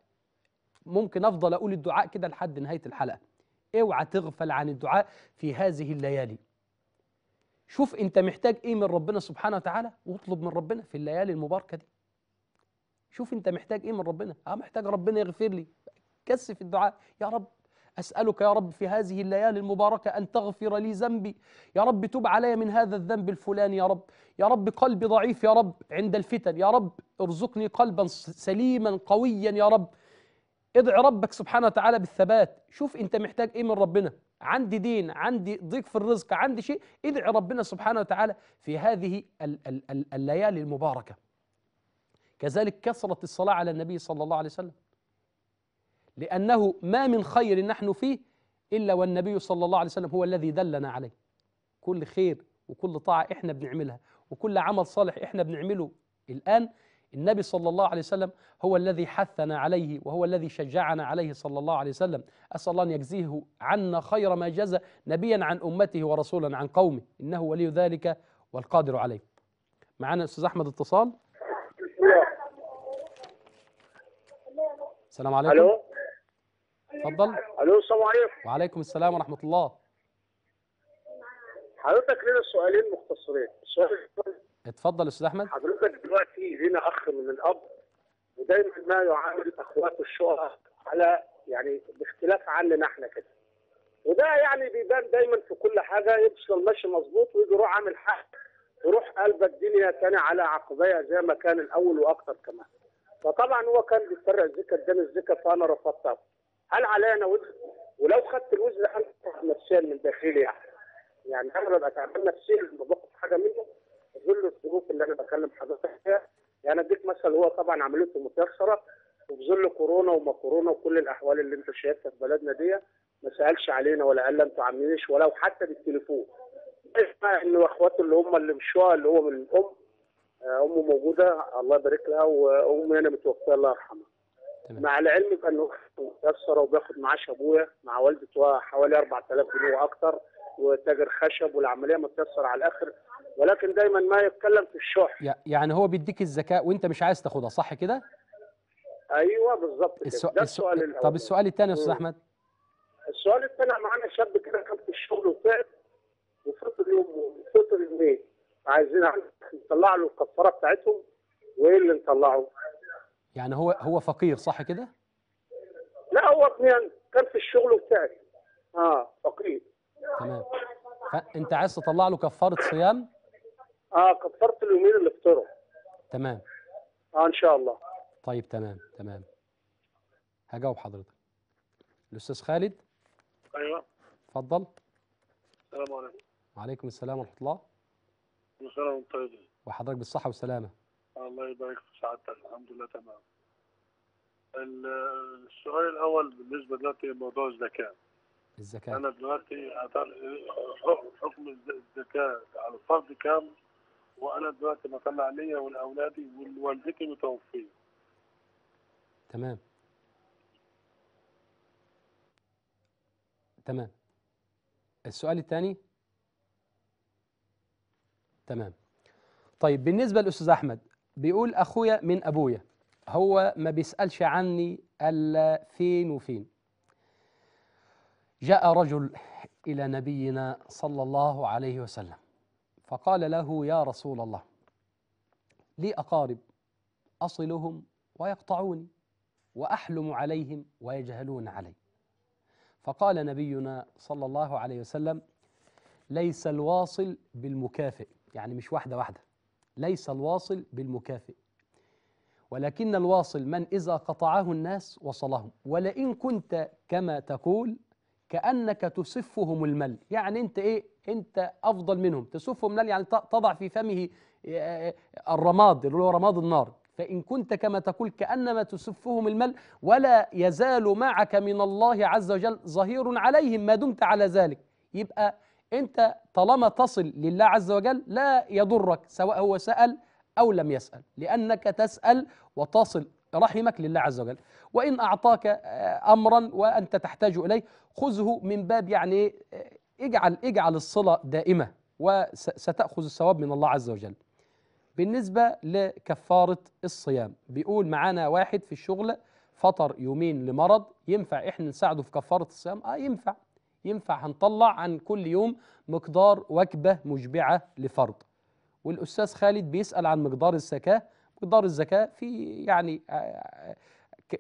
ممكن أفضل أقول الدعاء كده لحد نهاية الحلقة اوعى تغفل عن الدعاء في هذه الليالي شوف انت محتاج ايه من ربنا سبحانه وتعالى واطلب من ربنا في الليالي المباركه دي شوف انت محتاج ايه من ربنا اه محتاج ربنا يغفر لي كثف الدعاء يا رب أسألك يا رب في هذه الليالي المباركة أن تغفر لي ذنبي يا رب تب علي من هذا الذنب الفلاني يا رب يا رب قلبي ضعيف يا رب عند الفتن يا رب ارزقني قلبا سليما قويا يا رب ادع ربك سبحانه وتعالى بالثبات شوف انت محتاج ايه من ربنا عندي دين عندي ضيق في الرزق عندي شيء ادع ربنا سبحانه وتعالى في هذه الليالي المباركة كذلك كثرة الصلاة على النبي صلى الله عليه وسلم لأنه ما من خير نحن فيه إلا والنبي صلى الله عليه وسلم هو الذي دلنا عليه كل خير وكل طاعة إحنا بنعملها وكل عمل صالح إحنا بنعمله الآن النبي صلى الله عليه وسلم هو الذي حثنا عليه وهو الذي شجعنا عليه صلى الله عليه وسلم أسأل الله أن يجزيه عنا خير ما جزى نبيا عن أمته ورسولا عن قومه إنه ولي ذلك والقادر عليه معنا أستاذ أحمد اتصال السلام عليكم ألو اتفضل الو السلام عليكم وعليكم السلام ورحمه الله حضرتك لنا سؤالين مختصرين السؤال اتفضل استاذ احمد حضرتك دلوقتي لنا اخ من الاب ودايما ما يعامل اخواته الشقراء على يعني باختلاف عننا احنا كده وده يعني بيبان دايما في كل حاجه يمشي المشي مظبوط ويجي يروح عامل حق يروح قلب الدنيا تاني على عقبيها زي ما كان الاول واكتر كمان فطبعا هو كان بيتفرق الزكاه قدام الزكاه فانا رفضتها هل عليا انا وزن؟ ولو خدت الوزن انا نفسيا من داخلي يعني يعني انا ببقى تعبان نفسيا لما باخد حاجه منه ظل الظروف اللي انا بكلم حضرتك فيها يعني اديك مثل هو طبعا عمليته متيسره وفي ظل كورونا وما كورونا وكل الاحوال اللي انت شايفها في بلدنا دي ما سالش علينا ولا قال انتوا عاملين ولو حتى بالتليفون اسمع إيه ان اخواته اللي هم اللي مشوها اللي هو من الام آه، امه موجوده الله يبارك لها وامي انا متوفيه الله يرحمها تمام. مع العلم بانه مكسره وبياخد معاش ابويا مع والدته حوالي 4000 جنيه واكثر وتاجر خشب والعمليه متيسره على الاخر ولكن دايما ما يتكلم في الشح يعني هو بيديك الزكاه وانت مش عايز تاخدها صح كده؟ ايوه بالظبط السو... ده السؤال السو... طب السؤال الثاني يا استاذ احمد السؤال الثاني معانا شاب كده كان في الشغل وتعب وفطر يوم وفطر يومين عايزين نطلع له الكفاره بتاعتهم وايه اللي نطلعه؟ يعني هو هو فقير صح كده؟ لا هو يعني كان في الشغل بتاعي اه فقير تمام فانت عايز تطلع له كفاره صيام؟ اه كفاره اليومين اللي فطرهم تمام اه ان شاء الله طيب تمام تمام هجاوب حضرتك الاستاذ خالد ايوه اتفضل السلام عليكم وعليكم السلام ورحمه الله مساء طيب وحضرتك بالصحه والسلامه الله يبارك في سعادتك الحمد لله تمام السؤال الاول بالنسبه دلوقتي لموضوع الزكاه الزكاه انا دلوقتي حكم الزكاه على الفرد كام وانا دلوقتي بطلع ليا ولاولادي ولوالدتي متوفيه تمام تمام السؤال الثاني تمام طيب بالنسبه للاستاذ احمد بيقول أخويا من أبويا هو ما بيسألش عني ألا فين وفين جاء رجل إلى نبينا صلى الله عليه وسلم فقال له يا رسول الله لي أقارب أصلهم ويقطعوني وأحلم عليهم ويجهلون علي فقال نبينا صلى الله عليه وسلم ليس الواصل بالمكافئ يعني مش واحدة واحدة ليس الواصل بالمكافئ ولكن الواصل من إذا قطعه الناس وصلهم ولئن كنت كما تقول كأنك تسفهم المل يعني أنت إيه أنت أفضل منهم تسفهم المل يعني تضع في فمه آه، الرماد اللي هو رماد النار فإن كنت كما تقول كأنما تسفهم المل ولا يزال معك من الله عز وجل ظهير عليهم ما دمت على ذلك يبقى أنت طالما تصل لله عز وجل لا يضرك سواء هو سأل أو لم يسأل لأنك تسأل وتصل رحمك لله عز وجل وإن أعطاك آه، أمرا وأنت تحتاج إليه خذه من باب يعني آه، اجعل اجعل الصلة دائمة وستأخذ الثواب من الله عز وجل بالنسبة لكفارة الصيام بيقول معانا واحد في الشغل فطر يومين لمرض ينفع احنا نساعده في كفارة الصيام اه ينفع ينفع هنطلع عن كل يوم مقدار وجبة مشبعة لفرد والأستاذ خالد بيسأل عن مقدار الزكاة مقدار الزكاة في يعني آه، آه،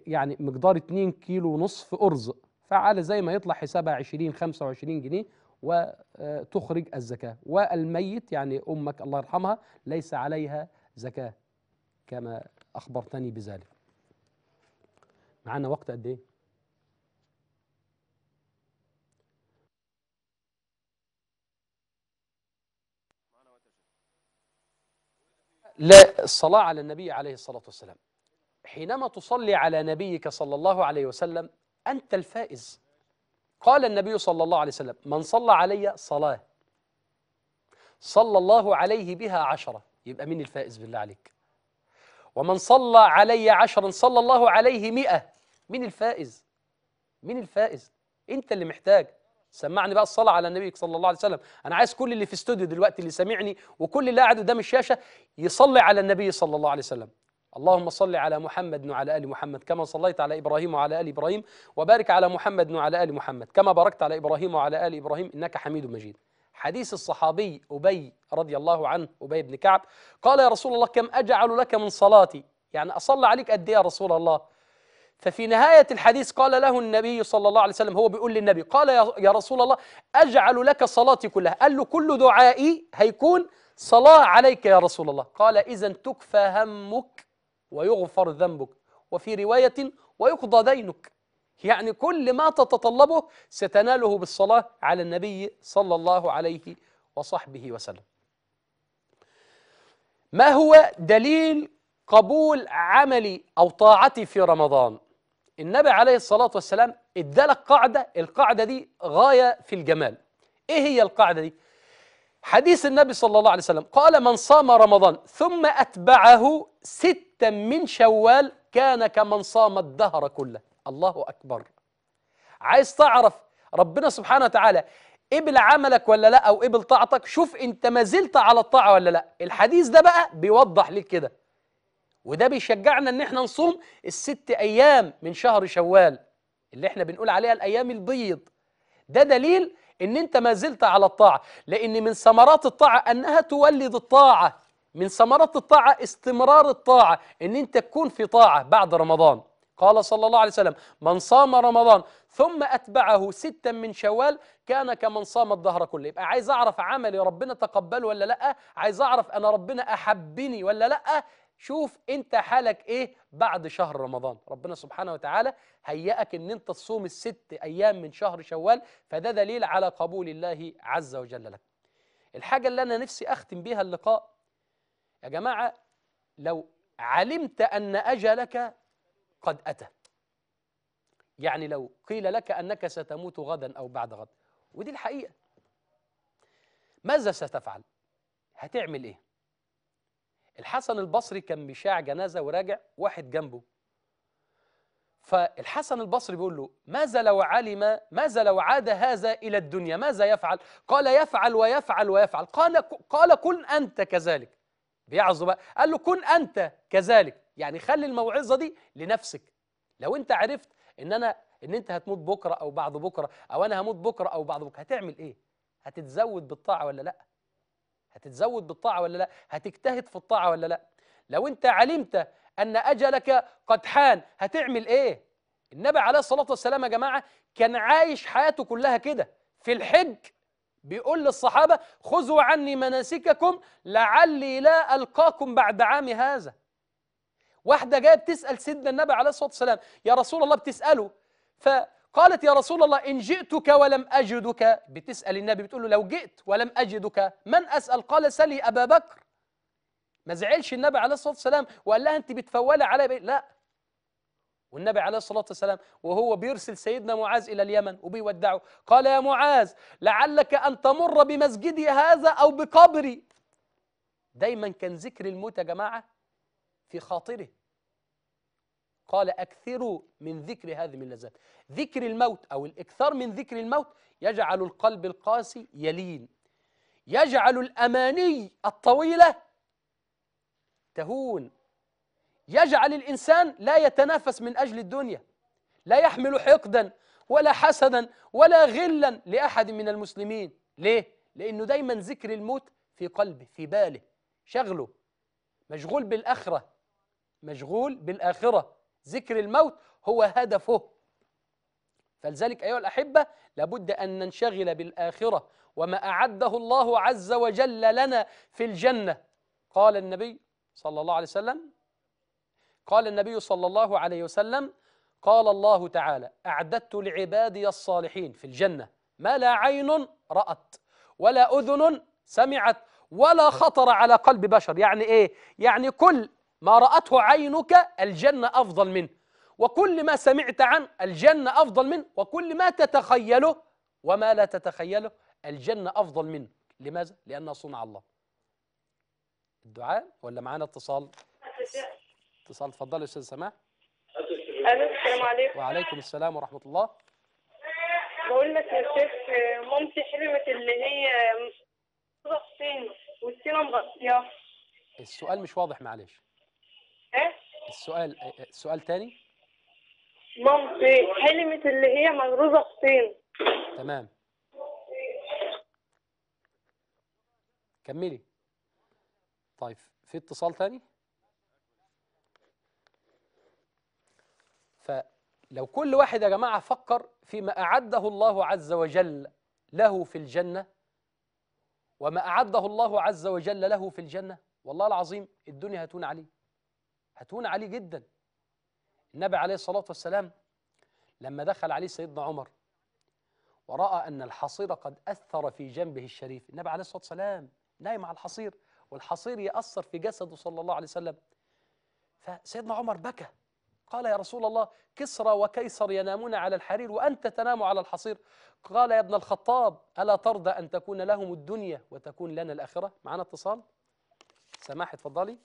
يعني مقدار 2 كيلو ونصف أرز فعلى زي ما يطلع حسابها 20 25 جنيه وتخرج الزكاة والميت يعني أمك الله يرحمها ليس عليها زكاة كما أخبرتني بذلك معنا وقت قد إيه؟ للصلاة على النبي عليه الصلاة والسلام حينما تصلي على نبيك صلى الله عليه وسلم أنت الفائز قال النبي صلى الله عليه وسلم من صلى علي صلاة صلى الله عليه بها عشرة يبقى مين الفائز بالله عليك ومن صلى علي عشرا صلى الله عليه مئة مين الفائز مين الفائز انت اللي محتاج سمعني بقى الصلاة على النبي صلى الله عليه وسلم أنا عايز كل اللي في استوديو دلوقتي اللي سامعني وكل اللي قاعد قدام الشاشة يصلي على النبي صلى الله عليه وسلم اللهم صل على محمد وعلى ال محمد كما صليت على ابراهيم وعلى ال ابراهيم وبارك على محمد وعلى ال محمد كما باركت على ابراهيم وعلى ال ابراهيم انك حميد مجيد حديث الصحابي ابي رضي الله عنه ابي بن كعب قال يا رسول الله كم اجعل لك من صلاتي يعني اصلي عليك قد ايه يا رسول الله ففي نهاية الحديث قال له النبي صلى الله عليه وسلم هو بيقول للنبي قال يا رسول الله أجعل لك صلاتي كلها قال له كل دعائي هيكون صلاة عليك يا رسول الله قال إذا تكفى همك ويغفر ذنبك وفي رواية ويقضى دينك يعني كل ما تتطلبه ستناله بالصلاة على النبي صلى الله عليه وصحبه وسلم ما هو دليل قبول عملي أو طاعتي في رمضان النبي عليه الصلاة والسلام ادالك قاعدة القاعدة دي غاية في الجمال ايه هي القاعدة دي حديث النبي صلى الله عليه وسلم قال من صام رمضان ثم أتبعه ستا من شوال كان كمن صام الدهر كله الله أكبر عايز تعرف ربنا سبحانه وتعالى قبل عملك ولا لا أو قبل طاعتك شوف انت ما زلت على الطاعة ولا لا الحديث ده بقى بيوضح لك كده وده بيشجعنا ان احنا نصوم الست ايام من شهر شوال اللي احنا بنقول عليها الايام البيض ده دليل ان انت ما زلت على الطاعه لان من ثمرات الطاعه انها تولد الطاعه من ثمرات الطاعه استمرار الطاعه ان انت تكون في طاعه بعد رمضان قال صلى الله عليه وسلم من صام رمضان ثم أتبعه ستا من شوال كان كمن صام الدهر كله يبقى عايز أعرف عملي ربنا تقبله ولا لأ عايز أعرف أنا ربنا أحبني ولا لأ شوف انت حالك ايه بعد شهر رمضان ربنا سبحانه وتعالى هيأك ان انت تصوم الست ايام من شهر شوال فده دليل على قبول الله عز وجل لك الحاجة اللي انا نفسي اختم بها اللقاء يا جماعة لو علمت ان اجلك قد اتى يعني لو قيل لك انك ستموت غدا او بعد غد ودي الحقيقة ماذا ستفعل هتعمل ايه الحسن البصري كان مشاع جنازه وراجع واحد جنبه فالحسن البصري بيقول له ماذا لو علم ماذا لو عاد هذا الى الدنيا ماذا يفعل قال يفعل ويفعل ويفعل قال قال كن انت كذلك بيعظه بقى قال له كن انت كذلك يعني خلي الموعظه دي لنفسك لو انت عرفت ان انا ان انت هتموت بكره او بعد بكره او انا هموت بكره او بعد بكره هتعمل ايه هتتزود بالطاعه ولا لا هتتزود بالطاعة ولا لا هتجتهد في الطاعة ولا لا لو أنت علمت أن أجلك قد حان هتعمل إيه النبي عليه الصلاة والسلام يا جماعة كان عايش حياته كلها كده في الحج بيقول للصحابة خذوا عني مناسككم لعلي لا ألقاكم بعد عام هذا واحدة جاية بتسأل سيدنا النبي عليه الصلاة والسلام يا رسول الله بتسأله ف قالت يا رسول الله إن جئتك ولم أجدك بتسأل النبي بتقول له لو جئت ولم أجدك من أسأل قال سلي أبا بكر ما زعلش النبي عليه الصلاة والسلام وقال لها أنت بتفولة على بي. لا والنبي عليه الصلاة والسلام وهو بيرسل سيدنا معاذ إلى اليمن وبيودعه قال يا معاذ لعلك أن تمر بمسجدي هذا أو بقبري دايما كان ذكر الموت يا جماعة في خاطره قال أكثروا من ذكر هذه من اللذات ذكر الموت أو الإكثار من ذكر الموت يجعل القلب القاسي يلين يجعل الأماني الطويلة تهون يجعل الإنسان لا يتنافس من أجل الدنيا لا يحمل حقدا ولا حسدا ولا غلا لأحد من المسلمين ليه؟ لأنه دايما ذكر الموت في قلبه في باله شغله مشغول بالآخرة مشغول بالآخرة ذكر الموت هو هدفه فلذلك أيها الأحبة لابد أن ننشغل بالآخرة وما أعده الله عز وجل لنا في الجنة قال النبي صلى الله عليه وسلم قال النبي صلى الله عليه وسلم قال الله تعالى أعددت لعبادي الصالحين في الجنة ما لا عين رأت ولا أذن سمعت ولا خطر على قلب بشر يعني إيه؟ يعني كل ما رأته عينك الجنة أفضل منه وكل ما سمعت عن الجنة أفضل منه وكل ما تتخيله وما لا تتخيله الجنة أفضل منه لماذا؟ لأنها صنع الله الدعاء ولا معانا اتصال؟ اتصال تفضل يا أستاذ سماح السلام عليكم وعليكم السلام ورحمة الله بقول لك يا شيخ مامتي حلمت اللي هي حسين والسينة مغطية السؤال مش واضح معلش إيه؟ السؤال السؤال آه، آه، تاني مامتي حلمت اللي هي مغروزه فين تمام كملي طيب في اتصال تاني فلو كل واحد يا جماعة فكر فيما أعده الله عز وجل له في الجنة وما أعده الله عز وجل له في الجنة والله العظيم الدنيا هتون عليه هتون عليه جدا النبي عليه الصلاة والسلام لما دخل عليه سيدنا عمر ورأى أن الحصير قد أثر في جنبه الشريف النبي عليه الصلاة والسلام نايم على الحصير والحصير يأثر في جسده صلى الله عليه وسلم فسيدنا عمر بكى قال يا رسول الله كسرى وكيسر ينامون على الحرير وأنت تنام على الحصير قال يا ابن الخطاب ألا ترضى أن تكون لهم الدنيا وتكون لنا الآخرة معنا اتصال سماح اتفضلي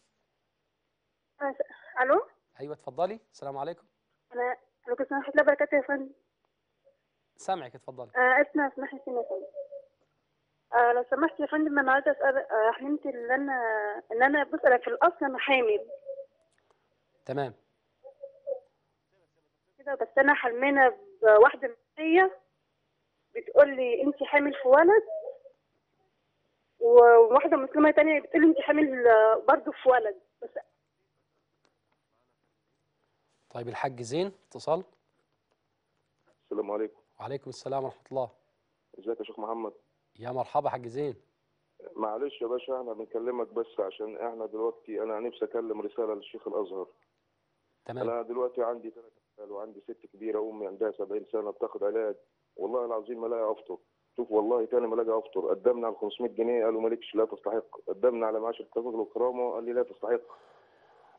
الو ايوه اتفضلي السلام عليكم انا لو كنت سمحت الله بركاته يا فندم سامعك اتفضلي آه اسمع اسمحي حسين يا فندم آه لو سمحت يا فندم انا عايزه اسال آه اللي ان انا ان انا بسالك في الاصل انا حامل تمام كده بس انا حلمانه بواحده مصريه بتقول لي انت حامل في ولد وواحده مسلمه تانية بتقول لي انت حامل آه، برضه في ولد بس طيب الحاج زين اتصال السلام عليكم وعليكم السلام ورحمه الله ازيك يا شيخ محمد يا مرحبا حاج زين معلش يا باشا احنا بنكلمك بس عشان احنا دلوقتي انا نفسي اكلم رساله للشيخ الازهر تمام انا دلوقتي عندي ثلاث اطفال وعندي ست كبيره امي عندها 70 سنه بتاخد علاج والله العظيم ما لاقي افطر شوف والله تاني ما لاقي افطر قدمنا على 500 جنيه قالوا مالكش لا تستحق قدمنا على معاش التفاضل والكرامه قال لي لا تستحق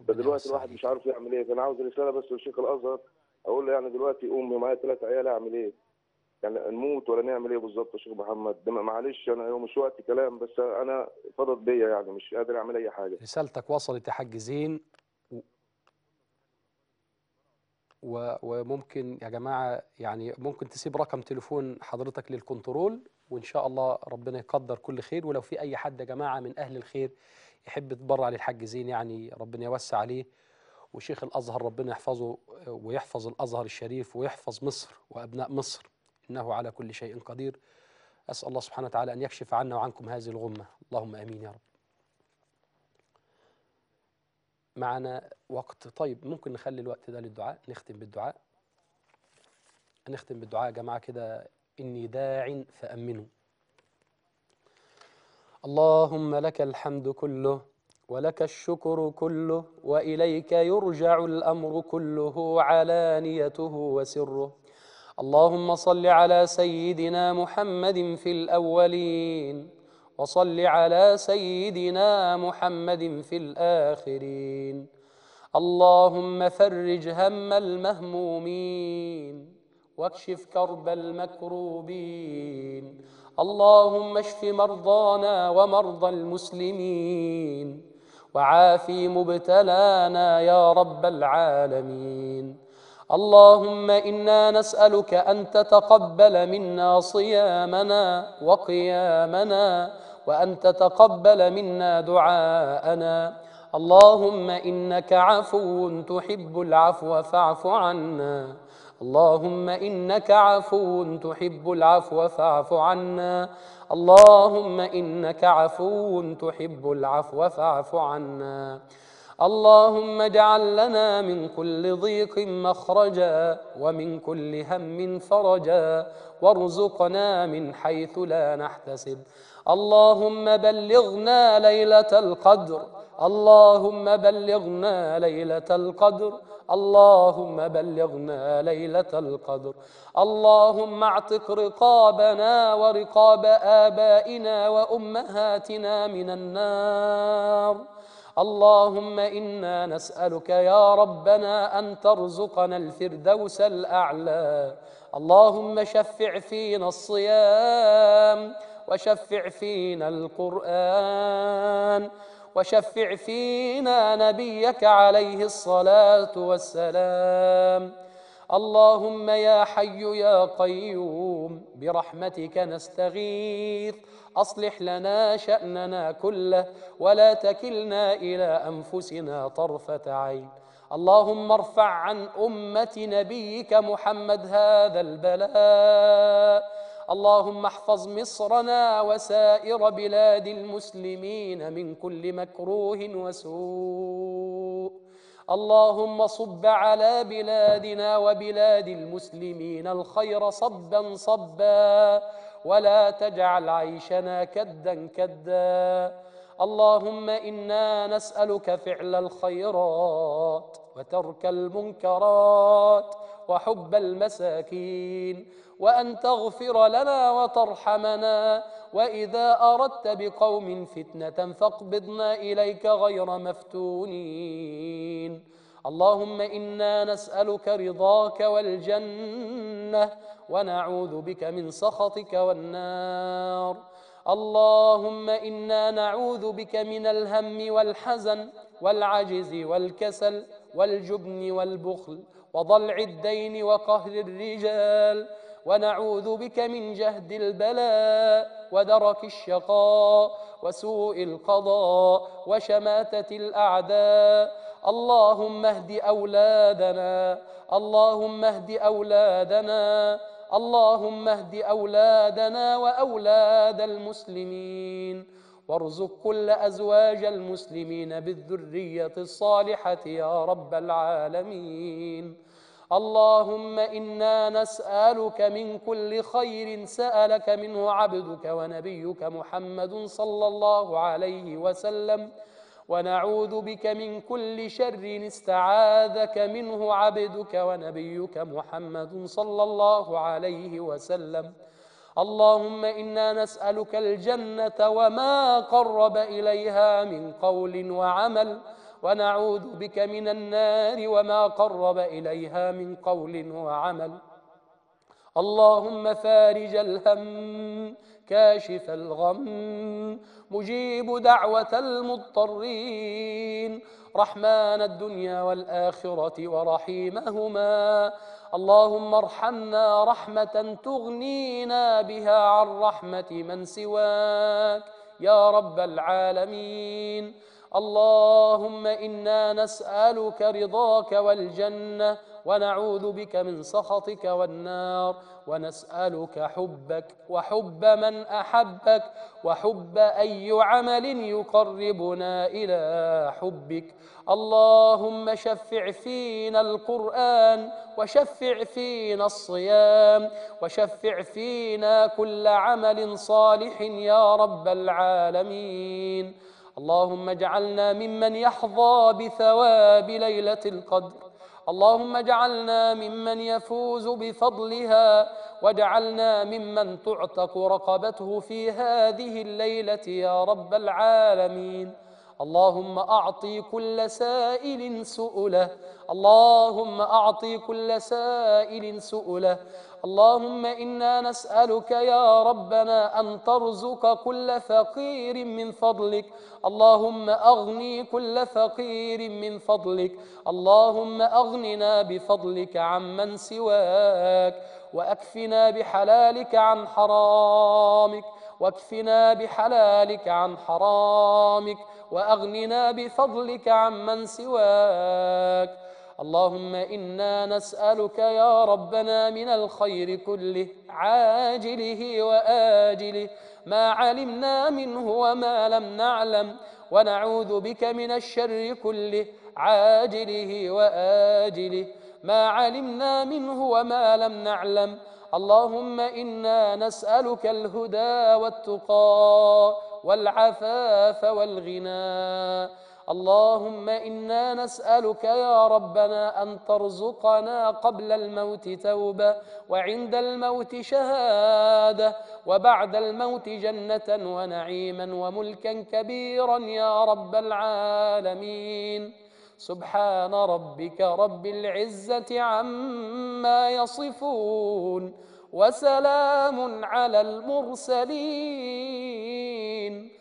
فدلوقتي الواحد مش عارف يعمل ايه فانا عاوز رساله بس للشيخ الازهر اقول له يعني دلوقتي امي معايا ثلاث عيال اعمل ايه؟ يعني نموت ولا نعمل ايه بالظبط يا شيخ محمد؟ معلش انا هو مش وقت كلام بس انا فضت بيا يعني مش قادر اعمل اي حاجه. رسالتك وصلت يا حاج زين و... وممكن يا جماعه يعني ممكن تسيب رقم تليفون حضرتك للكنترول وان شاء الله ربنا يقدر كل خير ولو في اي حد يا جماعه من اهل الخير يحب يتبرع للحاج زين يعني ربنا يوسع عليه وشيخ الازهر ربنا يحفظه ويحفظ الازهر الشريف ويحفظ مصر وابناء مصر انه على كل شيء قدير اسال الله سبحانه وتعالى ان يكشف عنا وعنكم هذه الغمه اللهم امين يا رب معنا وقت طيب ممكن نخلي الوقت ده للدعاء نختم بالدعاء نختم بالدعاء يا جماعه كده اني داع فامنوا اللهم لك الحمد كله ولك الشكر كله واليك يرجع الامر كله علانيته وسره اللهم صل على سيدنا محمد في الاولين وصل على سيدنا محمد في الاخرين اللهم فرج هم المهمومين واكشف كرب المكروبين اللهم اشف مرضانا ومرضى المسلمين وعافي مبتلانا يا رب العالمين اللهم انا نسالك ان تتقبل منا صيامنا وقيامنا وان تتقبل منا دعاءنا اللهم انك عفو تحب العفو فاعف عنا اللهم إنك عفو تحب العفو فاعف عنا اللهم إنك عفو تحب العفو فاعف عنا اللهم اجعل لنا من كل ضيق مخرجا ومن كل هم فرجا وارزقنا من حيث لا نحتسب اللهم بلغنا ليلة القدر اللهم بلغنا ليلة القدر اللهم بلغنا ليلة القدر اللهم اعتق رقابنا ورقاب آبائنا وأمهاتنا من النار اللهم إنا نسألك يا ربنا أن ترزقنا الفردوس الأعلى اللهم شفع فينا الصيام وشفع فينا القرآن وشفع فينا نبيك عليه الصلاة والسلام اللهم يا حي يا قيوم برحمتك نستغيث أصلح لنا شأننا كله ولا تكلنا إلى أنفسنا طرفة عين اللهم ارفع عن أمة نبيك محمد هذا البلاء اللهم احفظ مصرنا وسائر بلاد المسلمين من كل مكروه وسوء اللهم صب على بلادنا وبلاد المسلمين الخير صبا صبا ولا تجعل عيشنا كدا كدا اللهم انا نسالك فعل الخيرات وترك المنكرات وحب المساكين وأن تغفر لنا وترحمنا وإذا أردت بقوم فتنة فاقبضنا إليك غير مفتونين اللهم إنا نسألك رضاك والجنة ونعوذ بك من سخطك والنار اللهم إنا نعوذ بك من الهم والحزن والعجز والكسل والجبن والبخل وضلع الدين وقهر الرجال ونعوذ بك من جهد البلاء ودرك الشقاء وسوء القضاء وشماتة الأعداء اللهم اهد أولادنا اللهم اهد أولادنا اللهم اهد أولادنا وأولاد المسلمين وارزق كل أزواج المسلمين بالذرية الصالحة يا رب العالمين اللهم إنا نسألك من كل خير سألك منه عبدك ونبيك محمد صلى الله عليه وسلم ونعوذ بك من كل شر استعاذك منه عبدك ونبيك محمد صلى الله عليه وسلم اللهم انا نسالك الجنه وما قرب اليها من قول وعمل ونعوذ بك من النار وما قرب اليها من قول وعمل اللهم فارج الهم كاشف الغم مجيب دعوه المضطرين رحمن الدنيا والاخره ورحيمهما اللهم ارحمنا رحمة تغنينا بها عن رحمة من سواك يا رب العالمين اللهم إنا نسألك رضاك والجنة ونعوذ بك من سخطك والنار ونسألك حبك وحب من أحبك وحب أي عمل يقربنا إلى حبك اللهم شفع فينا القرآن وشفع فينا الصيام وشفع فينا كل عمل صالح يا رب العالمين اللهم اجعلنا ممن يحظى بثواب ليلة القدر اللهم اجعلنا ممن يفوز بفضلها واجعلنا ممن تعتق رقبته في هذه الليله يا رب العالمين اللهم اعطي كل سائل سؤله اللهم اعطي كل سائل سؤله اللهم إنا نسألك يا ربنا أن ترزق كل فقير من فضلك اللهم أغني كل فقير من فضلك اللهم أغننا بفضلك عمن سواك وأكفنا بحلالك عن حرامك واكفنا بحلالك عن حرامك وأغننا بفضلك عمن سواك اللهم انا نسالك يا ربنا من الخير كله عاجله واجله ما علمنا منه وما لم نعلم ونعوذ بك من الشر كله عاجله واجله ما علمنا منه وما لم نعلم اللهم انا نسالك الهدى والتقى والعفاف والغنى اللهم إنا نسألك يا ربنا أن ترزقنا قبل الموت توبة وعند الموت شهادة وبعد الموت جنة ونعيما وملكا كبيرا يا رب العالمين سبحان ربك رب العزة عما يصفون وسلام على المرسلين